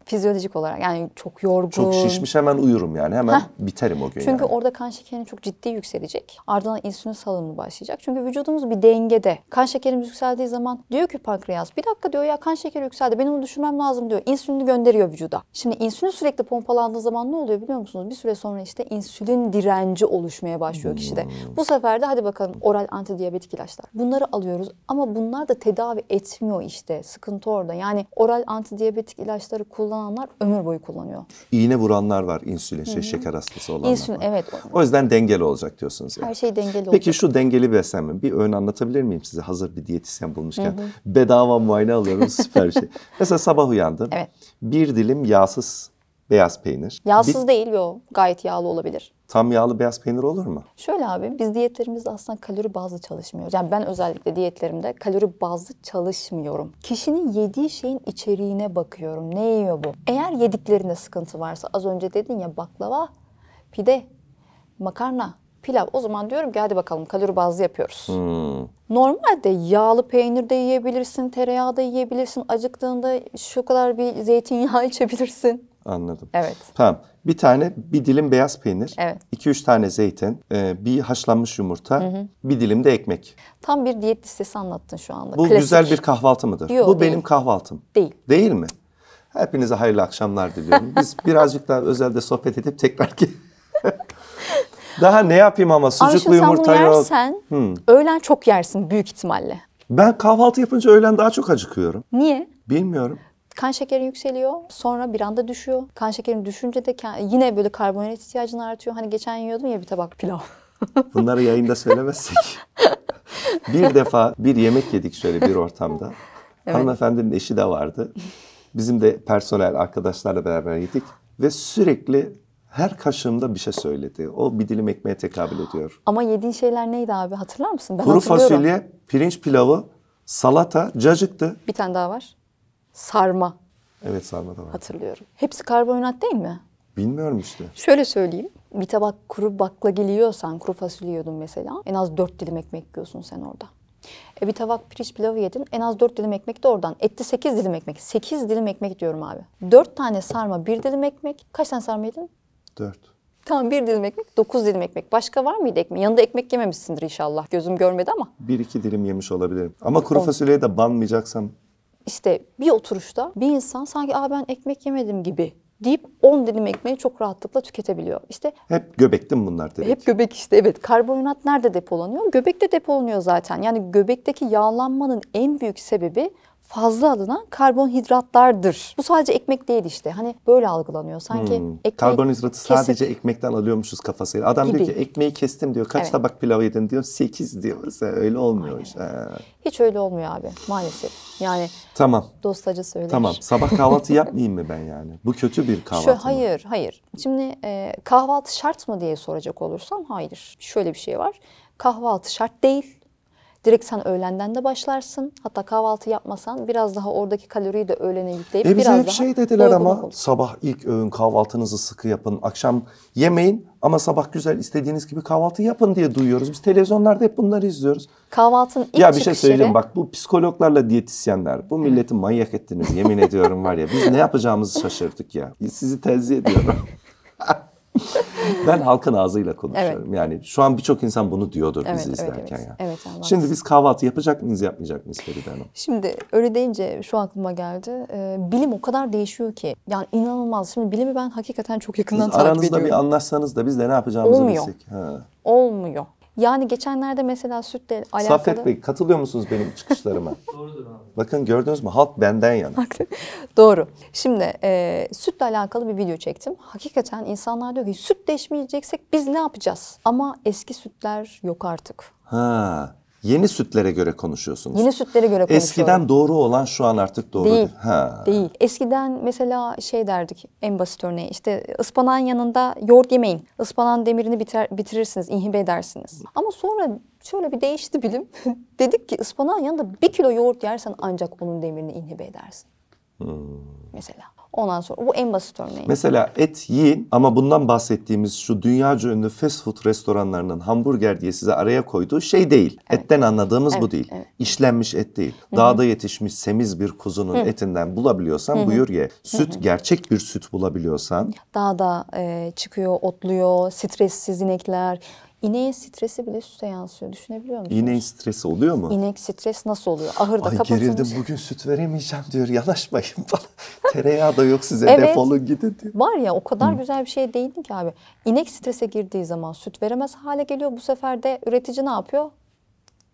Speaker 1: fizyolojik olarak yani çok yorgun. Çok şişmiş
Speaker 2: hemen uyurum yani hemen Heh. biterim o gün. Çünkü yani.
Speaker 1: orada kan şekerin çok ciddi yükselecek. Ardından insülin salınımı başlayacak. Çünkü vücudumuz bir dengede. Kan şekerimiz yükseldiği zaman diyor ki pankreas bir dakika diyor ya kan şekeri yükseldi benim onu düşürmem lazım diyor. İnsülini gönderiyor vücuda. Şimdi insülin sürekli pompalandığı zaman ne oluyor biliyor musunuz? Bir süre sonra işte insülin direnci oluşmaya başlıyor hmm. kişide. Bu sefer de hadi bakalım oral antidiyabetik ilaçlar. Bunları alıyoruz ama bunlar da tedavi etmiyor işte. Sıkıntı orada. Yani oral antidiyabetik ilaçları kullan kullananlar ömür boyu kullanıyor.
Speaker 2: İğne vuranlar var insülin şey, şeker hastası olanlar. İnsülin var. evet. O yüzden dengeli olacak diyorsunuz. Yani. Her
Speaker 1: şey dengeli olacak. Peki
Speaker 2: şu dengeli beslenme bir örneği anlatabilir miyim size hazır bir diyetisyen bulmuşken? Hı-hı. Bedava muayene alıyorum süper şey. Mesela sabah uyandım. Evet. Bir dilim yağsız beyaz peynir. Yağsız bir...
Speaker 1: değil yo. Gayet yağlı olabilir.
Speaker 2: Tam yağlı beyaz peynir olur mu?
Speaker 1: Şöyle abi biz diyetlerimizde aslında kalori bazlı çalışmıyoruz. Yani ben özellikle diyetlerimde kalori bazlı çalışmıyorum. Kişinin yediği şeyin içeriğine bakıyorum. Ne yiyor bu? Eğer yediklerinde sıkıntı varsa az önce dedin ya baklava, pide, makarna, pilav. O zaman diyorum ki hadi bakalım kalori bazlı yapıyoruz.
Speaker 2: Hmm.
Speaker 1: Normalde yağlı peynir de yiyebilirsin, tereyağı da yiyebilirsin. Acıktığında şu kadar bir zeytinyağı içebilirsin.
Speaker 2: Anladım. Evet. Tamam. Bir tane bir dilim beyaz peynir, evet. 2-3 tane zeytin, ee, bir haşlanmış yumurta, hı hı. bir dilim de ekmek.
Speaker 1: Tam bir diyet listesi anlattın şu anda. Bu Klasik. güzel
Speaker 2: bir kahvaltı mıdır? Yok, Bu değil. benim kahvaltım. Değil. Değil mi? Hepinize hayırlı akşamlar diliyorum. Biz birazcık daha özelde sohbet edip tekrar ki Daha ne yapayım ama sucuklu Ayşe, yumurta sen yersen, Hmm.
Speaker 1: Öğlen çok yersin büyük ihtimalle.
Speaker 2: Ben kahvaltı yapınca öğlen daha çok acıkıyorum. Niye? Bilmiyorum
Speaker 1: kan şekerin yükseliyor. Sonra bir anda düşüyor. Kan şekerin düşünce de yine böyle karbonhidrat ihtiyacın artıyor. Hani geçen yiyordum ya bir tabak pilav.
Speaker 2: Bunları yayında söylemezsek. bir defa bir yemek yedik şöyle bir ortamda. Evet. Hanımefendinin eşi de vardı. Bizim de personel arkadaşlarla beraber yedik. Ve sürekli her kaşığımda bir şey söyledi. O bir dilim ekmeğe tekabül ediyor.
Speaker 1: Ama yediğin şeyler neydi abi hatırlar mısın? Ben Kuru fasulye,
Speaker 2: pirinç pilavı, salata, cacıktı.
Speaker 1: Bir tane daha var sarma.
Speaker 2: Evet sarma da var. Hatırlıyorum.
Speaker 1: Hepsi karbonhidrat değil mi?
Speaker 2: Bilmiyorum işte.
Speaker 1: Şöyle söyleyeyim. Bir tabak kuru bakla geliyorsan, kuru fasulye yiyordun mesela. En az dört dilim ekmek yiyorsun sen orada. E bir tabak pirinç pilavı yedin. En az dört dilim ekmek de oradan. Etti sekiz dilim ekmek. Sekiz dilim ekmek diyorum abi. Dört tane sarma, bir dilim ekmek. Kaç tane sarma yedin? Dört. Tamam bir dilim ekmek, dokuz dilim ekmek. Başka var mıydı ekmek? Yanında ekmek yememişsindir inşallah. Gözüm görmedi ama.
Speaker 2: Bir iki dilim yemiş olabilirim. Ama kuru fasulyeye de banmayacaksam
Speaker 1: işte bir oturuşta bir insan sanki Aa, ben ekmek yemedim gibi deyip 10 dilim ekmeği çok rahatlıkla tüketebiliyor. İşte
Speaker 2: hep göbekte mi bunlar direkt?
Speaker 1: Hep göbek işte evet. Karbonhidrat nerede depolanıyor? Göbekte depolanıyor zaten. Yani göbekteki yağlanmanın en büyük sebebi fazla alınan karbonhidratlardır. Bu sadece ekmek değil işte. Hani böyle algılanıyor. Sanki hmm. ekmek karbonhidratı kesip... sadece
Speaker 2: ekmekten alıyormuşuz kafasıyla. Adam gibi. diyor ki ekmeği kestim diyor. Kaç evet. tabak pilav yedin diyor. Sekiz diyor. Öyle olmuyor Aynen. işte.
Speaker 1: Hiç öyle olmuyor abi maalesef. Yani tamam. dost acı söyler. Tamam. Şey. Sabah kahvaltı
Speaker 2: yapmayayım mı ben yani? Bu kötü bir kahvaltı. Şu,
Speaker 1: hayır, hayır. Şimdi e, kahvaltı şart mı diye soracak olursam hayır. Şöyle bir şey var. Kahvaltı şart değil Direkt sen öğlenden de başlarsın. Hatta kahvaltı yapmasan biraz daha oradaki kaloriyi de öğlene
Speaker 2: yükleyip e biraz daha... E bize hep şey dediler ama olur. sabah ilk öğün kahvaltınızı sıkı yapın. Akşam yemeyin ama sabah güzel istediğiniz gibi kahvaltı yapın diye duyuyoruz. Biz televizyonlarda hep bunları izliyoruz.
Speaker 1: Kahvaltının ilk Ya bir şey söyleyeyim bak
Speaker 2: bu psikologlarla diyetisyenler bu milleti manyak ettiniz yemin ediyorum var ya. Biz ne yapacağımızı şaşırdık ya. Sizi tenzih ediyorum. ben halkın ağzıyla konuşuyorum. Evet. Yani şu an birçok insan bunu diyordur evet, bizi izlerken. Evet, yani. evet. evet Şimdi biz kahvaltı yapacak mıyız yapmayacak mıyız Feride Hanım?
Speaker 1: Şimdi öyle deyince şu aklıma geldi. Ee, bilim o kadar değişiyor ki. Yani inanılmaz. Şimdi bilimi ben hakikaten çok yakından biz takip ediyorum. Aranızda bir
Speaker 2: anlaşsanız da biz de ne yapacağımızı Olmuyor. bilsek. Ha.
Speaker 1: Olmuyor. Yani geçenlerde mesela sütle alakalı... Safet Bey
Speaker 2: katılıyor musunuz benim çıkışlarıma? Doğrudur Bakın gördünüz mü halk benden yana.
Speaker 1: Doğru. Şimdi e, sütle alakalı bir video çektim. Hakikaten insanlar diyor ki süt değişmeyeceksek biz ne yapacağız? Ama eski sütler yok artık.
Speaker 2: Ha. Yeni sütlere göre konuşuyorsunuz. Yeni sütlere
Speaker 1: göre konuşuyoruz. Eskiden
Speaker 2: doğru olan şu an artık doğru değil. Değil. Ha.
Speaker 1: değil. Eskiden mesela şey derdik en basit örneği işte ıspanağın yanında yoğurt yemeyin. Ispanağın demirini biter, bitirirsiniz, inhibe edersiniz. Ama sonra şöyle bir değişti bilim. Dedik ki ıspanağın yanında bir kilo yoğurt yersen ancak onun demirini inhibe edersin. Hmm. Mesela. Ondan sonra bu en basit örneği. Mesela
Speaker 2: et yiyin ama bundan bahsettiğimiz şu dünyaca ünlü fast food restoranlarının hamburger diye size araya koyduğu şey değil. Evet. Etten anladığımız evet, bu değil. Evet. İşlenmiş et değil. Hı-hı. Dağda yetişmiş semiz bir kuzunun Hı-hı. etinden bulabiliyorsan Hı-hı. buyur ye. Süt Hı-hı. gerçek bir süt bulabiliyorsan.
Speaker 1: Dağda e, çıkıyor, otluyor, stressiz inekler, İneğin stresi bile süte yansıyor. Düşünebiliyor musunuz?
Speaker 2: İneğin stresi oluyor mu?
Speaker 1: İnek stres nasıl oluyor? Ahırda Ay, kapatılmış. Gerildim
Speaker 2: bugün süt veremeyeceğim diyor. Yanaşmayın bana. Tereyağı da yok size evet, defolun gidin
Speaker 1: diyor. Var ya o kadar Hı. güzel bir şey değildi ki abi. İnek strese girdiği zaman süt veremez hale geliyor. Bu sefer de üretici ne yapıyor?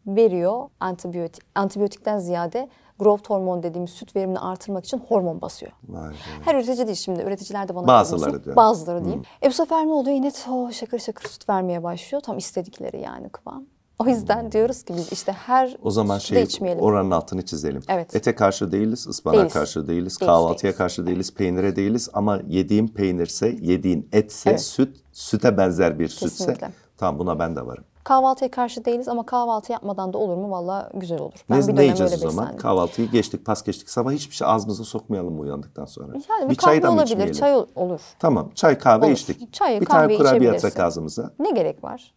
Speaker 1: Veriyor antibiyotik. Antibiyotikten ziyade growth hormon dediğimiz süt verimini artırmak için hormon basıyor. Vay Her üretici değil şimdi. Üreticiler de bana bazıları diyor. Bazıları diyeyim. Hmm. E bu sefer ne oluyor? Yine to şakır şakır süt vermeye başlıyor. Tam istedikleri yani kıvam. O yüzden hmm. diyoruz ki biz işte her
Speaker 2: o zaman şey içmeyelim. oranın altını çizelim. Evet. Ete karşı değiliz, ıspana değiliz. karşı değiliz, kahvaltıya değiliz. karşı değiliz, peynire değiliz ama yediğin peynirse, yediğin etse, evet. süt, süte benzer bir Kesinlikle. sütse tam buna ben de varım.
Speaker 1: Kahvaltıya karşı değiliz ama kahvaltı yapmadan da olur mu? Valla güzel olur. Ben ne, bir ne yiyeceğiz o zaman? Beslendim.
Speaker 2: Kahvaltıyı geçtik, pas geçtik. Sabah hiçbir şey ağzımıza sokmayalım mı uyandıktan sonra? Yani bir, çay da olabilir, Çay olur. Tamam, çay kahve olur. içtik. Çayı, bir kahve tane kurabiye atsak ağzımıza.
Speaker 1: Ne gerek var?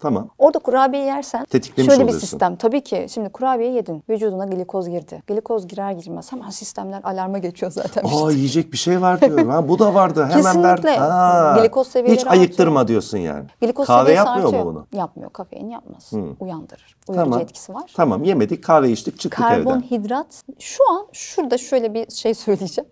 Speaker 1: Tamam. Orada kurabiye yersen
Speaker 2: Tetiklemiş şöyle oluyorsun. bir sistem.
Speaker 1: Tabii ki şimdi kurabiye yedin. Vücuduna glikoz girdi. Glikoz girer girmez hemen sistemler alarma geçiyor zaten. Aa işte.
Speaker 2: yiyecek bir şey var diyor. ha, bu da vardı. Hemen Kesinlikle. der. Aa, glikoz seviyeleri Hiç ayıktırma diyorsun yani. Glikoz kahve yapmıyor artıyor. mu
Speaker 1: bunu? Yapmıyor. Kafein yapmaz. Hı. Uyandırır.
Speaker 2: Uyarıcı tamam. etkisi var. Tamam yemedik kahve içtik çıktık Karbonhidrat, evden.
Speaker 1: Karbonhidrat şu an şurada şöyle bir şey söyleyeceğim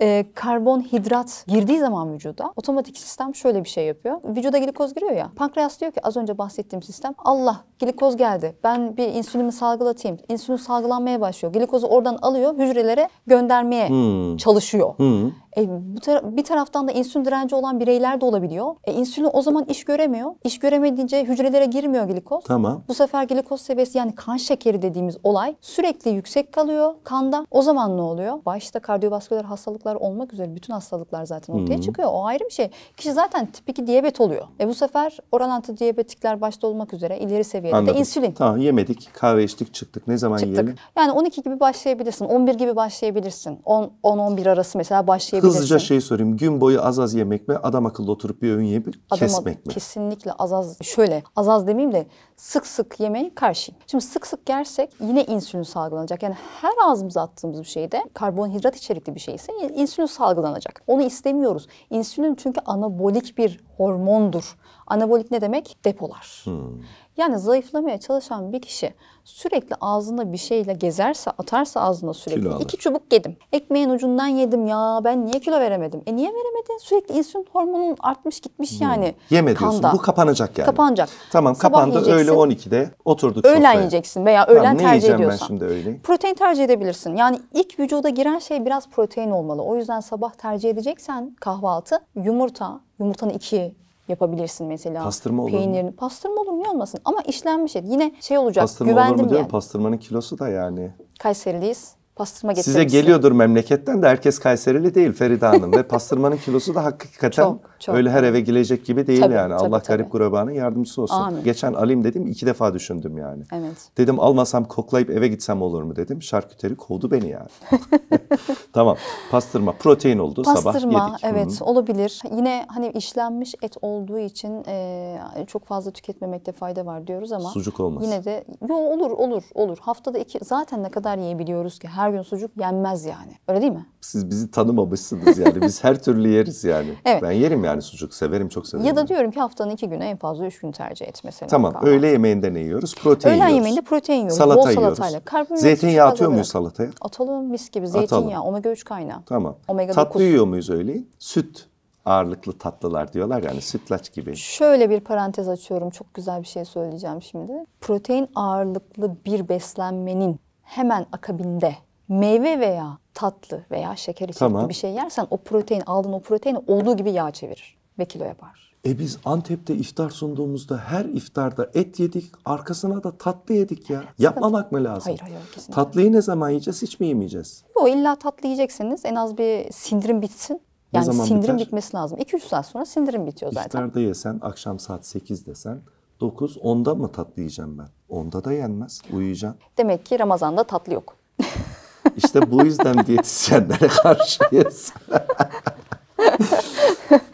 Speaker 1: e, karbonhidrat girdiği zaman vücuda otomatik sistem şöyle bir şey yapıyor. Vücuda glikoz giriyor ya. Pankreas diyor ki az önce bahsettiğim sistem Allah glikoz geldi. Ben bir insülinimi salgılatayım. İnsülin salgılanmaya başlıyor. Glikozu oradan alıyor hücrelere göndermeye hmm. çalışıyor. Hmm. E, bu tara- bir taraftan da insülin direnci olan bireyler de olabiliyor. E, insülin o zaman iş göremiyor. İş göremediğince hücrelere girmiyor glikoz. Tamam. Bu sefer glikoz seviyesi yani kan şekeri dediğimiz olay sürekli yüksek kalıyor kanda. O zaman ne oluyor? Başta kardiyovasküler hastalık hastalıklar olmak üzere bütün hastalıklar zaten ortaya hmm. çıkıyor. O ayrı bir şey. Kişi zaten tip 2 diyabet oluyor. E bu sefer oral diyabetikler başta olmak üzere ileri seviyede Anladım. de insülin.
Speaker 2: Tamam yemedik, kahve içtik, çıktık. Ne zaman çıktık. yiyelim?
Speaker 1: Yani 12 gibi başlayabilirsin, 11 gibi başlayabilirsin. 10-11 arası mesela başlayabilirsin. Hızlıca şey
Speaker 2: sorayım. Gün boyu az az yemek mi? Adam akıllı oturup bir öğün yiyip Adam, kesmek mi?
Speaker 1: Kesinlikle az az. Şöyle az az demeyeyim de sık sık yemeği karşıyım. Şimdi sık sık yersek yine insülin salgılanacak. Yani her ağzımıza attığımız bir şeyde karbonhidrat içerikli bir şeyse insülin salgılanacak. Onu istemiyoruz. İnsülin çünkü anabolik bir hormondur. Anabolik ne demek? Depolar. Hmm. Yani zayıflamaya çalışan bir kişi sürekli ağzında bir şeyle gezerse, atarsa ağzına sürekli kilo iki çubuk yedim. Ekmeğin ucundan yedim ya ben niye kilo veremedim? E niye veremedin? Sürekli insülin hormonun artmış gitmiş hmm. yani. Yeme diyorsun kanda. bu kapanacak yani. Kapanacak. Tamam Sabah kapandı yiyeceksin. öğle
Speaker 2: 12'de oturduk Öğlen sofraya. yiyeceksin veya öğlen tamam, tercih ediyorsan. Ne yiyeceğim ben şimdi öğle?
Speaker 1: Protein tercih edebilirsin. Yani ilk vücuda giren şey biraz protein olmalı. O yüzden sabah tercih edeceksen kahvaltı yumurta, yumurtanın iki yapabilirsin mesela. Pastırma olur Peynirini. mu? Pastırma olur niye olmasın? Ama işlenmiş et. Yine şey olacak Pastırma güvendim olur mu diyorum. Yani.
Speaker 2: Pastırmanın kilosu da yani.
Speaker 1: Kayseriliyiz pastırma getirmişsin. Size geliyordur
Speaker 2: memleketten de herkes Kayserili değil Feride Hanım ve pastırmanın kilosu da hakikaten Çok. Çok. Öyle her eve girecek gibi değil tabii, yani. Tabii, Allah tabii. garip gurabanın yardımcısı olsun. Amin. Geçen alayım dedim iki defa düşündüm yani. Evet. Dedim almasam koklayıp eve gitsem olur mu dedim. Şarküteri kovdu beni yani. tamam. Pastırma protein oldu Pastırma, sabah yedik. evet Hı-hı.
Speaker 1: olabilir. Yine hani işlenmiş et olduğu için e, çok fazla tüketmemekte fayda var diyoruz ama. Sucuk olmaz. Yine de yo olur olur olur. Haftada iki zaten ne kadar yiyebiliyoruz ki her gün sucuk yenmez yani. Öyle değil mi?
Speaker 2: Siz bizi tanımamışsınız yani. Biz her türlü yeriz yani. Evet. Ben yerim yani yani sucuk severim çok severim. Ya da
Speaker 1: diyorum ki haftanın iki günü en fazla üç gün tercih et mesela. Tamam kahvaltı.
Speaker 2: öğle yemeğinde ne yiyoruz? Protein Öğlen yiyoruz. yemeğinde
Speaker 1: protein yiyoruz. Salata Bol yiyoruz. salatayla. Karbonhidrat Zeytinyağı atıyor muyuz salataya? Atalım mis gibi zeytinyağı. Omega 3 kaynağı.
Speaker 2: Tamam. Omega Tatlı 9. yiyor muyuz öyle? Süt ağırlıklı tatlılar diyorlar yani sütlaç gibi.
Speaker 1: Şöyle bir parantez açıyorum. Çok güzel bir şey söyleyeceğim şimdi. Protein ağırlıklı bir beslenmenin hemen akabinde meyve veya tatlı veya şeker içerikli tamam. bir şey yersen o protein aldığın o proteini olduğu gibi yağ çevirir ve kilo yapar.
Speaker 2: E biz Antep'te iftar sunduğumuzda her iftarda et yedik, arkasına da tatlı yedik ya. Evet, Yapmamak tabii. mı lazım? Hayır hayır kesinlikle. Tatlıyı ne zaman yiyeceğiz, hiç mi yemeyeceğiz?
Speaker 1: Yok illa tatlı yiyeceksiniz. En az bir sindirim bitsin. Yani ne zaman sindirim biter? bitmesi lazım. 2-3 saat sonra sindirim
Speaker 2: bitiyor zaten. İftarda yesen, akşam saat 8 desen 9, 10'da mı tatlı yiyeceğim ben? 10'da da yenmez, uyuyacağım.
Speaker 1: Demek ki Ramazan'da tatlı yok.
Speaker 2: İşte bu yüzden diyetisyenlere karşıyız.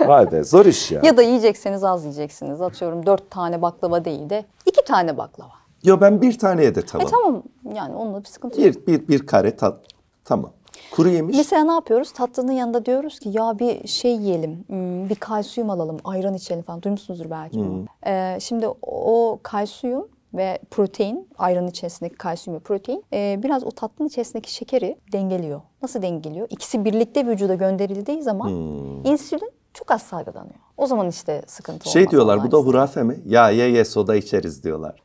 Speaker 2: Vay be zor iş ya. Ya
Speaker 1: da yiyecekseniz az yiyeceksiniz. Atıyorum dört tane baklava değil de iki tane baklava.
Speaker 2: Yo ben bir taneye de e tamam. E
Speaker 1: tamam yani onunla bir sıkıntı yok.
Speaker 2: Bir, bir, bir kare tat tamam. Kuru yemiş.
Speaker 1: Mesela ne yapıyoruz? Tatlının yanında diyoruz ki ya bir şey yiyelim, hmm, bir kalsiyum alalım, ayran içelim falan. Duymuşsunuzdur belki. Hı. Hmm. Ee, şimdi o kalsiyum ve protein, ayranın içerisindeki kalsiyum ve protein e, biraz o tatlının içerisindeki şekeri dengeliyor. Nasıl dengeliyor? İkisi birlikte vücuda gönderildiği zaman hmm. insülin çok az salgılanıyor. O zaman işte sıkıntı Şey diyorlar bu da
Speaker 2: hurafe mi? Ya ye ye soda içeriz diyorlar.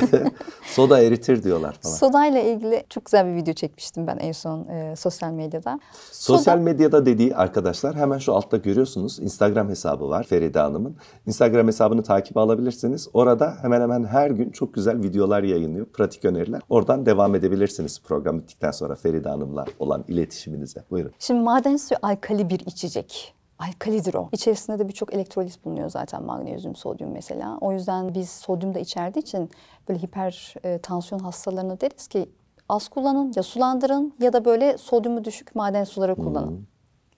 Speaker 2: soda eritir diyorlar falan.
Speaker 1: Sodayla ilgili çok güzel bir video çekmiştim ben en son e, sosyal medyada. Sosyal
Speaker 2: soda... medyada dediği arkadaşlar hemen şu altta görüyorsunuz. Instagram hesabı var Feride Hanım'ın. Instagram hesabını takip alabilirsiniz. Orada hemen hemen her gün çok güzel videolar yayınlıyor. Pratik öneriler. Oradan devam edebilirsiniz program bittikten sonra Feride Hanım'la olan iletişiminize. Buyurun.
Speaker 1: Şimdi maden suyu alkali bir içecek alkalidir o. İçerisinde de birçok elektrolit bulunuyor zaten magnezyum, sodyum mesela. O yüzden biz sodyum da içerdiği için böyle hipertansiyon e, hastalarına deriz ki az kullanın ya sulandırın ya da böyle sodyumu düşük maden suları hmm. kullanın. Hmm.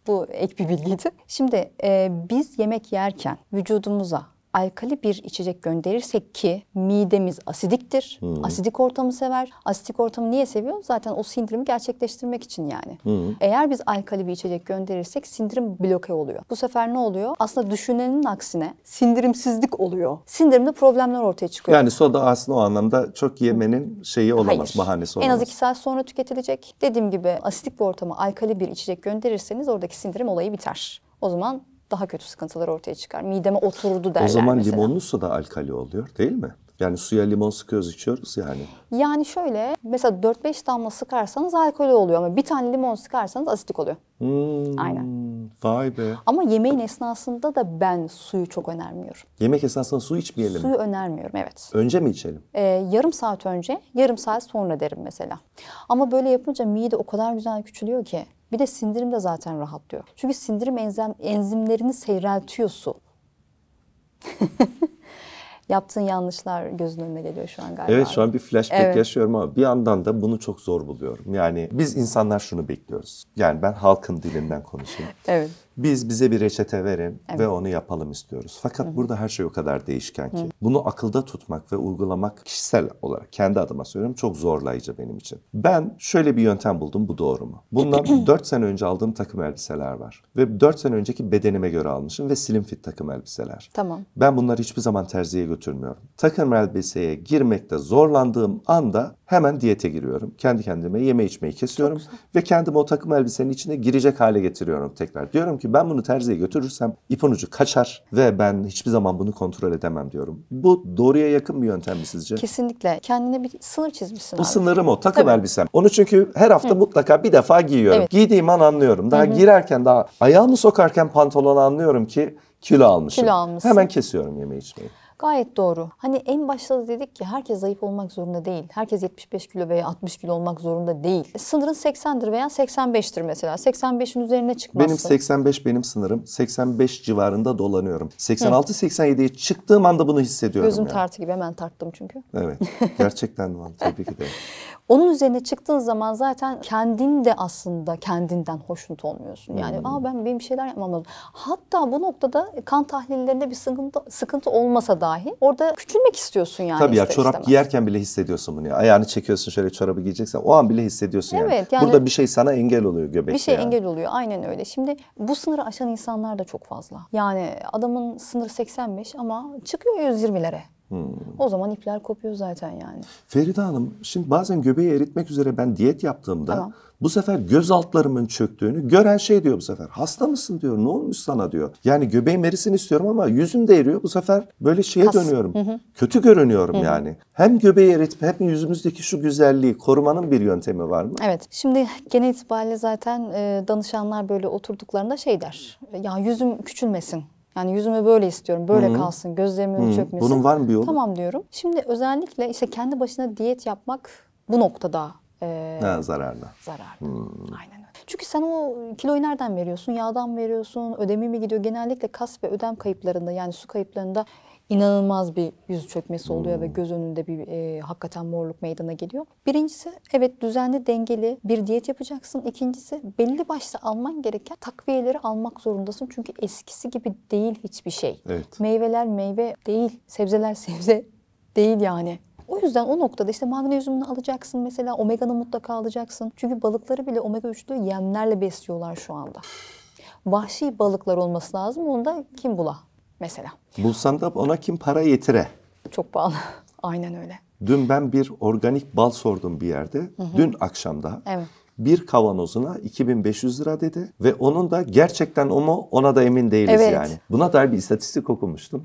Speaker 1: Bu ek bir bilgiydi. Şimdi e, biz yemek yerken vücudumuza alkali bir içecek gönderirsek ki midemiz asidiktir. Hmm. Asidik ortamı sever. Asidik ortamı niye seviyor? Zaten o sindirimi gerçekleştirmek için yani.
Speaker 2: Hmm. Eğer
Speaker 1: biz alkali bir içecek gönderirsek sindirim bloke oluyor. Bu sefer ne oluyor? Aslında düşünenin aksine sindirimsizlik oluyor. Sindirimde problemler ortaya çıkıyor. Yani
Speaker 2: soda aslında o anlamda çok yemenin şeyi olamaz, Hayır. bahanesi olamaz. En az iki
Speaker 1: saat sonra tüketilecek. Dediğim gibi asidik bir ortama alkali bir içecek gönderirseniz oradaki sindirim olayı biter. O zaman daha kötü sıkıntılar ortaya çıkar. Mideme oturdu derler O zaman mesela.
Speaker 2: limonlu su da alkali oluyor değil mi? Yani suya limon sıkıyoruz içiyoruz yani.
Speaker 1: Yani şöyle mesela 4-5 damla sıkarsanız alkolü oluyor ama bir tane limon sıkarsanız asitik oluyor.
Speaker 2: Hmm, Aynen. Vay be.
Speaker 1: Ama yemeğin esnasında da ben suyu çok önermiyorum.
Speaker 2: Yemek esnasında su içmeyelim. Suyu
Speaker 1: önermiyorum evet.
Speaker 2: Önce mi içelim?
Speaker 1: Ee, yarım saat önce yarım saat sonra derim mesela. Ama böyle yapınca mide o kadar güzel küçülüyor ki. Bir de sindirim de zaten rahatlıyor. Çünkü sindirim enzim, enzimlerini seyreltiyor su. Yaptığın yanlışlar gözünün önüne geliyor şu an galiba. Evet şu an bir flashback evet. yaşıyorum
Speaker 2: ama bir yandan da bunu çok zor buluyorum. Yani biz insanlar şunu bekliyoruz. Yani ben halkın dilinden konuşayım. evet. Biz bize bir reçete verin evet. ve onu yapalım istiyoruz. Fakat Hı-hı. burada her şey o kadar değişken ki. Hı-hı. Bunu akılda tutmak ve uygulamak kişisel olarak kendi adıma söylüyorum çok zorlayıcı benim için. Ben şöyle bir yöntem buldum bu doğru mu? Bundan 4 sene önce aldığım takım elbiseler var. Ve 4 sene önceki bedenime göre almışım ve slim fit takım elbiseler. Tamam. Ben bunları hiçbir zaman terziye götürmüyorum. Takım elbiseye girmekte zorlandığım anda Hemen diyete giriyorum. Kendi kendime yeme içmeyi kesiyorum ve kendimi o takım elbisenin içine girecek hale getiriyorum tekrar. Diyorum ki ben bunu terziye götürürsem ipin ucu kaçar ve ben hiçbir zaman bunu kontrol edemem diyorum. Bu doğruya yakın bir yöntem mi sizce?
Speaker 1: Kesinlikle. Kendine bir sınır çizmişsin Bu abi.
Speaker 2: sınırım o. Takım Tabii. elbisem. Onu çünkü her hafta Hı. mutlaka bir defa giyiyorum. Evet. Giydiğim an anlıyorum. Daha Hı-hı. girerken daha ayağımı sokarken pantolonu anlıyorum ki kilo almışım. Kilo almışsın. Hemen kesiyorum yeme içmeyi.
Speaker 1: Gayet doğru. Hani en başta da dedik ki herkes zayıf olmak zorunda değil. Herkes 75 kilo veya 60 kilo olmak zorunda değil. E, sınırın 80'dir veya 85'tir mesela. 85'in üzerine çıkmazsın. Benim
Speaker 2: 85 benim sınırım. 85 civarında dolanıyorum. 86-87'ye çıktığım anda bunu hissediyorum. Gözüm yani.
Speaker 1: tartı gibi hemen tarttım çünkü.
Speaker 2: Evet. Gerçekten var. Tabii ki de.
Speaker 1: Onun üzerine çıktığın zaman zaten kendin de aslında kendinden hoşnut olmuyorsun. Yani hmm. Aa, ben bir şeyler yapmam lazım. Hatta bu noktada kan tahlillerinde bir sıkıntı, sıkıntı olmasa dahi orada küçülmek istiyorsun yani. Tabii ya çorap istemez.
Speaker 2: giyerken bile hissediyorsun bunu ya. Ayağını çekiyorsun şöyle çorabı giyeceksen o an bile hissediyorsun evet, yani. yani. Burada bir şey sana engel oluyor göbekte. Bir şey yani. engel
Speaker 1: oluyor aynen öyle. Şimdi bu sınırı aşan insanlar da çok fazla. Yani adamın sınırı 85 ama çıkıyor 120'lere. Hmm. O zaman ipler kopuyor zaten yani.
Speaker 2: Feride Hanım şimdi bazen göbeği eritmek üzere ben diyet yaptığımda tamam. bu sefer göz altlarımın çöktüğünü gören şey diyor bu sefer. Hasta mısın diyor ne olmuş sana diyor. Yani göbeğim erisin istiyorum ama yüzüm de eriyor bu sefer böyle şeye Kas. dönüyorum. Hı hı. Kötü görünüyorum hı hı. yani. Hem göbeği eritme hem yüzümüzdeki şu güzelliği korumanın bir yöntemi var mı?
Speaker 1: Evet şimdi genel itibariyle zaten e, danışanlar böyle oturduklarında şey der. Ya yüzüm küçülmesin yani yüzümü böyle istiyorum. Böyle Hı-hı. kalsın. Gözlerimin hı çökmesin. Bunun var mı bir yolu? Tamam diyorum. Şimdi özellikle işte kendi başına diyet yapmak bu noktada e, ha,
Speaker 2: zararlı. Zararlı. Hmm. Aynen
Speaker 1: öyle. Çünkü sen o kiloyu nereden veriyorsun? Yağdan veriyorsun, ödemi mi gidiyor? Genellikle kas ve ödem kayıplarında yani su kayıplarında inanılmaz bir yüz çökmesi oluyor hmm. ve göz önünde bir e, hakikaten morluk meydana geliyor. Birincisi evet düzenli dengeli bir diyet yapacaksın. İkincisi belli başlı alman gereken takviyeleri almak zorundasın. Çünkü eskisi gibi değil hiçbir şey. Evet. Meyveler meyve değil, sebzeler sebze değil yani. O yüzden o noktada işte magnezyumunu alacaksın mesela, omeganı mutlaka alacaksın. Çünkü balıkları bile omega 3'lü yemlerle besliyorlar şu anda. Vahşi balıklar olması lazım. Onu da kim bula? mesela.
Speaker 2: Bu stand ona kim para yetire. Çok pahalı.
Speaker 1: Aynen öyle.
Speaker 2: Dün ben bir organik bal sordum bir yerde. Hı hı. Dün akşamda. Evet. Bir kavanozuna 2500 lira dedi ve onun da gerçekten o mu ona da emin değiliz evet. yani. Buna dair bir istatistik okumuştum.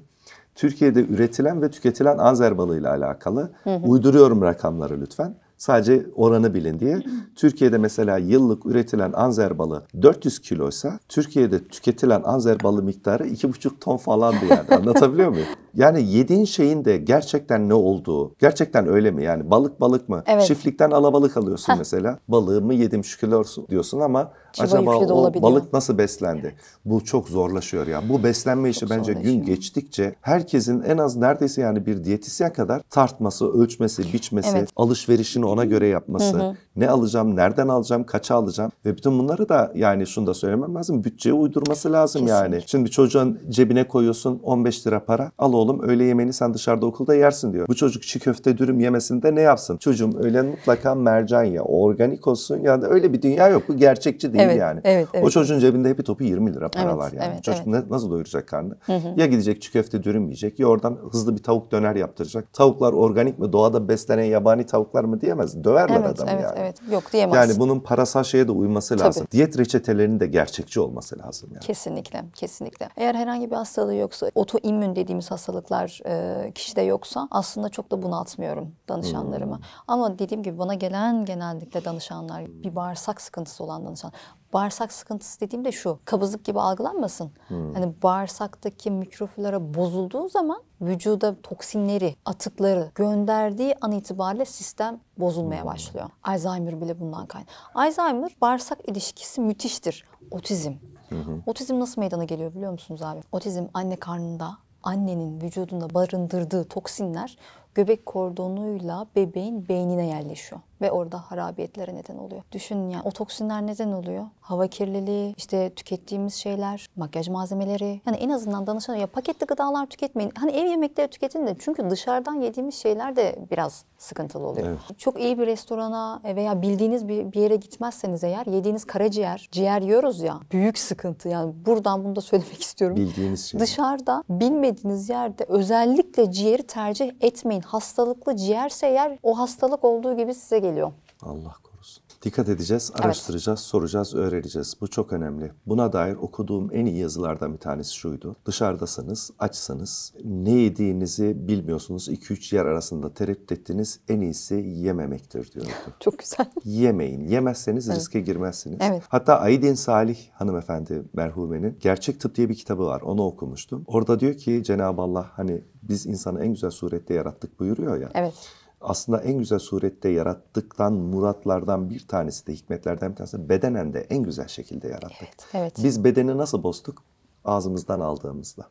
Speaker 2: Türkiye'de üretilen ve tüketilen anzer balıyla alakalı. Hı hı. Uyduruyorum rakamları lütfen. Sadece oranı bilin diye. Türkiye'de mesela yıllık üretilen anzer balı 400 kiloysa Türkiye'de tüketilen anzer balı miktarı 2,5 ton falan bir yani. Anlatabiliyor muyum? Yani yediğin şeyin de gerçekten ne olduğu, gerçekten öyle mi? Yani balık balık mı? Evet. Çiftlikten alabalık alıyorsun mesela. Balığımı yedim şükürler olsun diyorsun ama Civa Acaba o olabiliyor. balık nasıl beslendi? Evet. Bu çok zorlaşıyor ya. Bu beslenme işi çok bence gün geçtikçe herkesin en az neredeyse yani bir diyetisyen kadar tartması, ölçmesi, biçmesi, evet. alışverişini ona göre yapması, hı hı. ne alacağım, nereden alacağım, kaça alacağım ve bütün bunları da yani şunu da söylemem lazım. Bütçeye uydurması lazım Kesinlikle. yani. Şimdi çocuğun cebine koyuyorsun 15 lira para. Al oğlum öğle yemeğini sen dışarıda okulda yersin diyor. Bu çocuk çiğ köfte dürüm yemesinde ne yapsın? Çocuğum öğlen mutlaka mercan ya. Organik olsun ya da öyle bir dünya yok. Bu gerçekçi değil. Evet evet, yani. Evet, evet. O çocuğun cebinde hepi topu 20 lira para evet, var yani. Evet, Çocuk evet. nasıl doyuracak karnını? Hı hı. Ya gidecek çiğ köfte dürüm yiyecek ya oradan hızlı bir tavuk döner yaptıracak. Tavuklar organik mi? Doğada beslenen yabani tavuklar mı diyemez. Döverler evet, adamı evet, yani.
Speaker 1: Evet, evet. Yok diyemez. Yani bunun
Speaker 2: parasal şeye de uyması Tabii. lazım. Diyet reçetelerinin de gerçekçi olması lazım yani.
Speaker 1: Kesinlikle, kesinlikle. Eğer herhangi bir hastalığı yoksa, otoimmün dediğimiz hastalıklar e, kişide yoksa aslında çok da bunaltmıyorum danışanlarımı. Hmm. Ama dediğim gibi bana gelen genellikle danışanlar bir bağırsak sıkıntısı olan danışan. Bağırsak sıkıntısı dediğim de şu. Kabızlık gibi algılanmasın. Hmm. Hani bağırsaktaki mikroflora bozulduğu zaman vücuda toksinleri, atıkları gönderdiği an itibariyle sistem bozulmaya hmm. başlıyor. Alzheimer bile bundan kaynaklı. Alzheimer bağırsak ilişkisi müthiştir. Otizm. Hı Otizm nasıl meydana geliyor biliyor musunuz abi? Otizm anne karnında annenin vücudunda barındırdığı toksinler göbek kordonuyla bebeğin beynine yerleşiyor ve orada harabiyetlere neden oluyor. Düşünün yani otoksinler neden oluyor? Hava kirliliği, işte tükettiğimiz şeyler, makyaj malzemeleri. Yani en azından danışan ya paketli gıdalar tüketmeyin. Hani ev yemekleri tüketin de çünkü dışarıdan yediğimiz şeyler de biraz sıkıntılı oluyor. Evet. Çok iyi bir restorana veya bildiğiniz bir, bir yere gitmezseniz eğer yediğiniz karaciğer, ciğer yiyoruz ya büyük sıkıntı. Yani buradan bunu da söylemek istiyorum.
Speaker 2: Bildiğiniz şey.
Speaker 1: Dışarıda bilmediğiniz yerde özellikle ciğeri tercih etmeyin hastalıklı ciğerse eğer o hastalık olduğu gibi size geliyor.
Speaker 2: Allah Dikkat edeceğiz, araştıracağız, evet. soracağız, öğreneceğiz. Bu çok önemli. Buna dair okuduğum en iyi yazılardan bir tanesi şuydu. Dışarıdasınız, açsanız, ne yediğinizi bilmiyorsunuz. 2-3 yer arasında tereddüt ettiniz. En iyisi yememektir diyordu. çok güzel. Yemeyin. Yemezseniz evet. riske girmezsiniz. Evet. Hatta Aydin Salih hanımefendi merhumenin Gerçek Tıp diye bir kitabı var. Onu okumuştum. Orada diyor ki Cenab-ı Allah hani biz insanı en güzel surette yarattık buyuruyor ya. Evet aslında en güzel surette yarattıktan muratlardan bir tanesi de hikmetlerden bir tanesi bedenen de en güzel şekilde yarattık. Evet, evet. Biz bedeni nasıl bozduk? Ağzımızdan aldığımızla.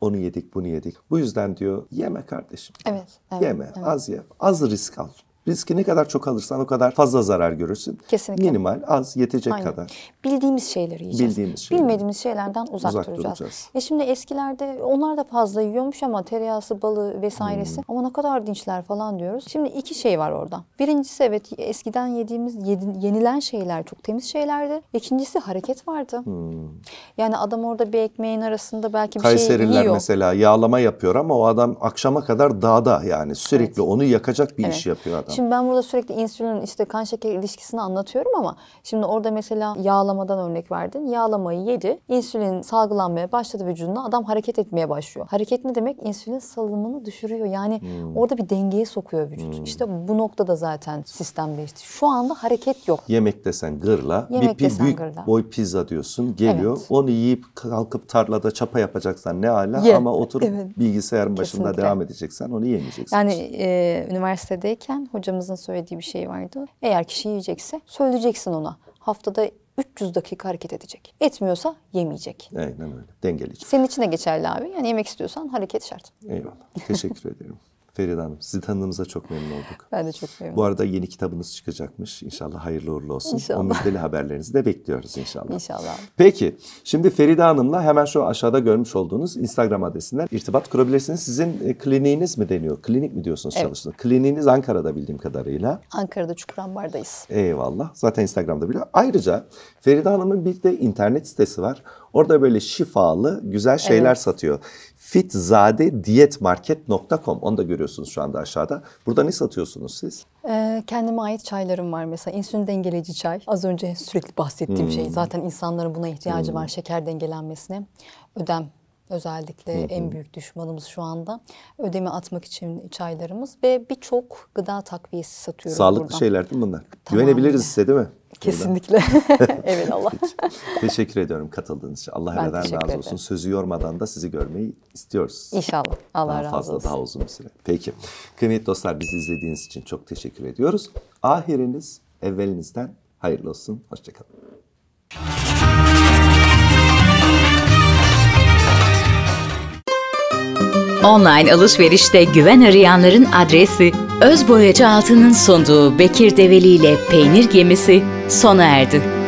Speaker 2: Onu yedik, bunu yedik. Bu yüzden diyor yeme kardeşim.
Speaker 1: Evet. evet yeme, evet.
Speaker 2: az ye. Az risk al. Riski ne kadar çok alırsan o kadar fazla zarar görürsün.
Speaker 1: Kesinlikle. Minimal,
Speaker 2: az, yetecek Aynen. kadar.
Speaker 1: Bildiğimiz şeyleri yiyeceğiz.
Speaker 2: Bildiğimiz şeyleri. Bilmediğimiz
Speaker 1: şeylerden uzak, uzak duracağız. duracağız. E şimdi eskilerde onlar da fazla yiyormuş ama tereyağısı, balı vesairesi. Hmm. Ama ne kadar dinçler falan diyoruz. Şimdi iki şey var orada. Birincisi evet eskiden yediğimiz, yedi, yenilen şeyler çok temiz şeylerdi. İkincisi hareket vardı. Hmm. Yani adam orada bir ekmeğin arasında belki bir şey yiyor.
Speaker 2: mesela yağlama yapıyor ama o adam akşama kadar dağda yani sürekli evet. onu yakacak bir evet. iş yapıyor adam. Şimdi
Speaker 1: ben burada sürekli insülinin işte kan şeker ilişkisini anlatıyorum ama şimdi orada mesela yağlamadan örnek verdin. Yağlamayı yedi. İnsülin salgılanmaya başladı vücuduna. Adam hareket etmeye başlıyor. Hareket ne demek? İnsülin salınımını düşürüyor. Yani hmm. orada bir dengeye sokuyor vücut. Hmm. İşte bu noktada zaten sistem değişti. Şu anda hareket yok.
Speaker 2: Yemek desen gırla. Yemek bir, desen büyük gırla. boy pizza diyorsun. Geliyor. Evet. Onu yiyip kalkıp tarlada çapa yapacaksan ne hala Ye. ama oturup evet. bilgisayarın başında Kesinlikle. devam edeceksen onu yemeyeceksin.
Speaker 1: Yani e, üniversitedeyken hocam hocamızın söylediği bir şey vardı. Eğer kişi yiyecekse söyleyeceksin ona. Haftada 300 dakika hareket edecek. Etmiyorsa yemeyecek.
Speaker 2: Aynen öyle. Dengeleyici.
Speaker 1: Senin için de geçerli abi. Yani yemek istiyorsan hareket şart. Eyvallah.
Speaker 2: Teşekkür ederim. Feride Hanım sizi tanıdığımıza çok memnun olduk. Ben de çok memnun Bu arada yeni kitabınız çıkacakmış. İnşallah hayırlı uğurlu olsun. İnşallah. O müjdeli haberlerinizi de bekliyoruz inşallah. İnşallah. Peki şimdi Feride Hanım'la hemen şu aşağıda görmüş olduğunuz Instagram adresinden irtibat kurabilirsiniz. Sizin e, kliniğiniz mi deniyor? Klinik mi diyorsunuz evet. çalıştığınız? Kliniğiniz Ankara'da bildiğim kadarıyla.
Speaker 1: Ankara'da Çukurambar'dayız.
Speaker 2: Eyvallah. Zaten Instagram'da bile. Ayrıca Feride Hanım'ın bir de internet sitesi var. Orada böyle şifalı güzel şeyler evet. satıyor fitzadediyetmarket.com onu da görüyorsunuz şu anda aşağıda. Burada ne satıyorsunuz siz?
Speaker 1: Ee, kendime ait çaylarım var mesela insülin dengeleyici çay. Az önce sürekli bahsettiğim hmm. şey zaten insanların buna ihtiyacı hmm. var şeker dengelenmesine. Ödem özellikle hı hı. en büyük düşmanımız şu anda. Ödeme atmak için çaylarımız ve birçok gıda takviyesi satıyoruz Sağlıklı buradan. şeyler değil mi
Speaker 2: bunlar? Tamam. Güvenebiliriz size değil mi? Kesinlikle. evet Allah. teşekkür ediyorum katıldığınız için. Allah razı ederim. olsun. Sözü yormadan da sizi görmeyi istiyoruz. İnşallah. Allah daha razı fazla, olsun. Daha uzun bir süre. Peki. Kıymetli dostlar bizi izlediğiniz için çok teşekkür ediyoruz. Ahiriniz evvelinizden hayırlı olsun. Hoşçakalın.
Speaker 1: Online alışverişte güven arayanların adresi Özboyacı
Speaker 2: Altı'nın sunduğu Bekir Develi ile Peynir Gemisi sona erdi.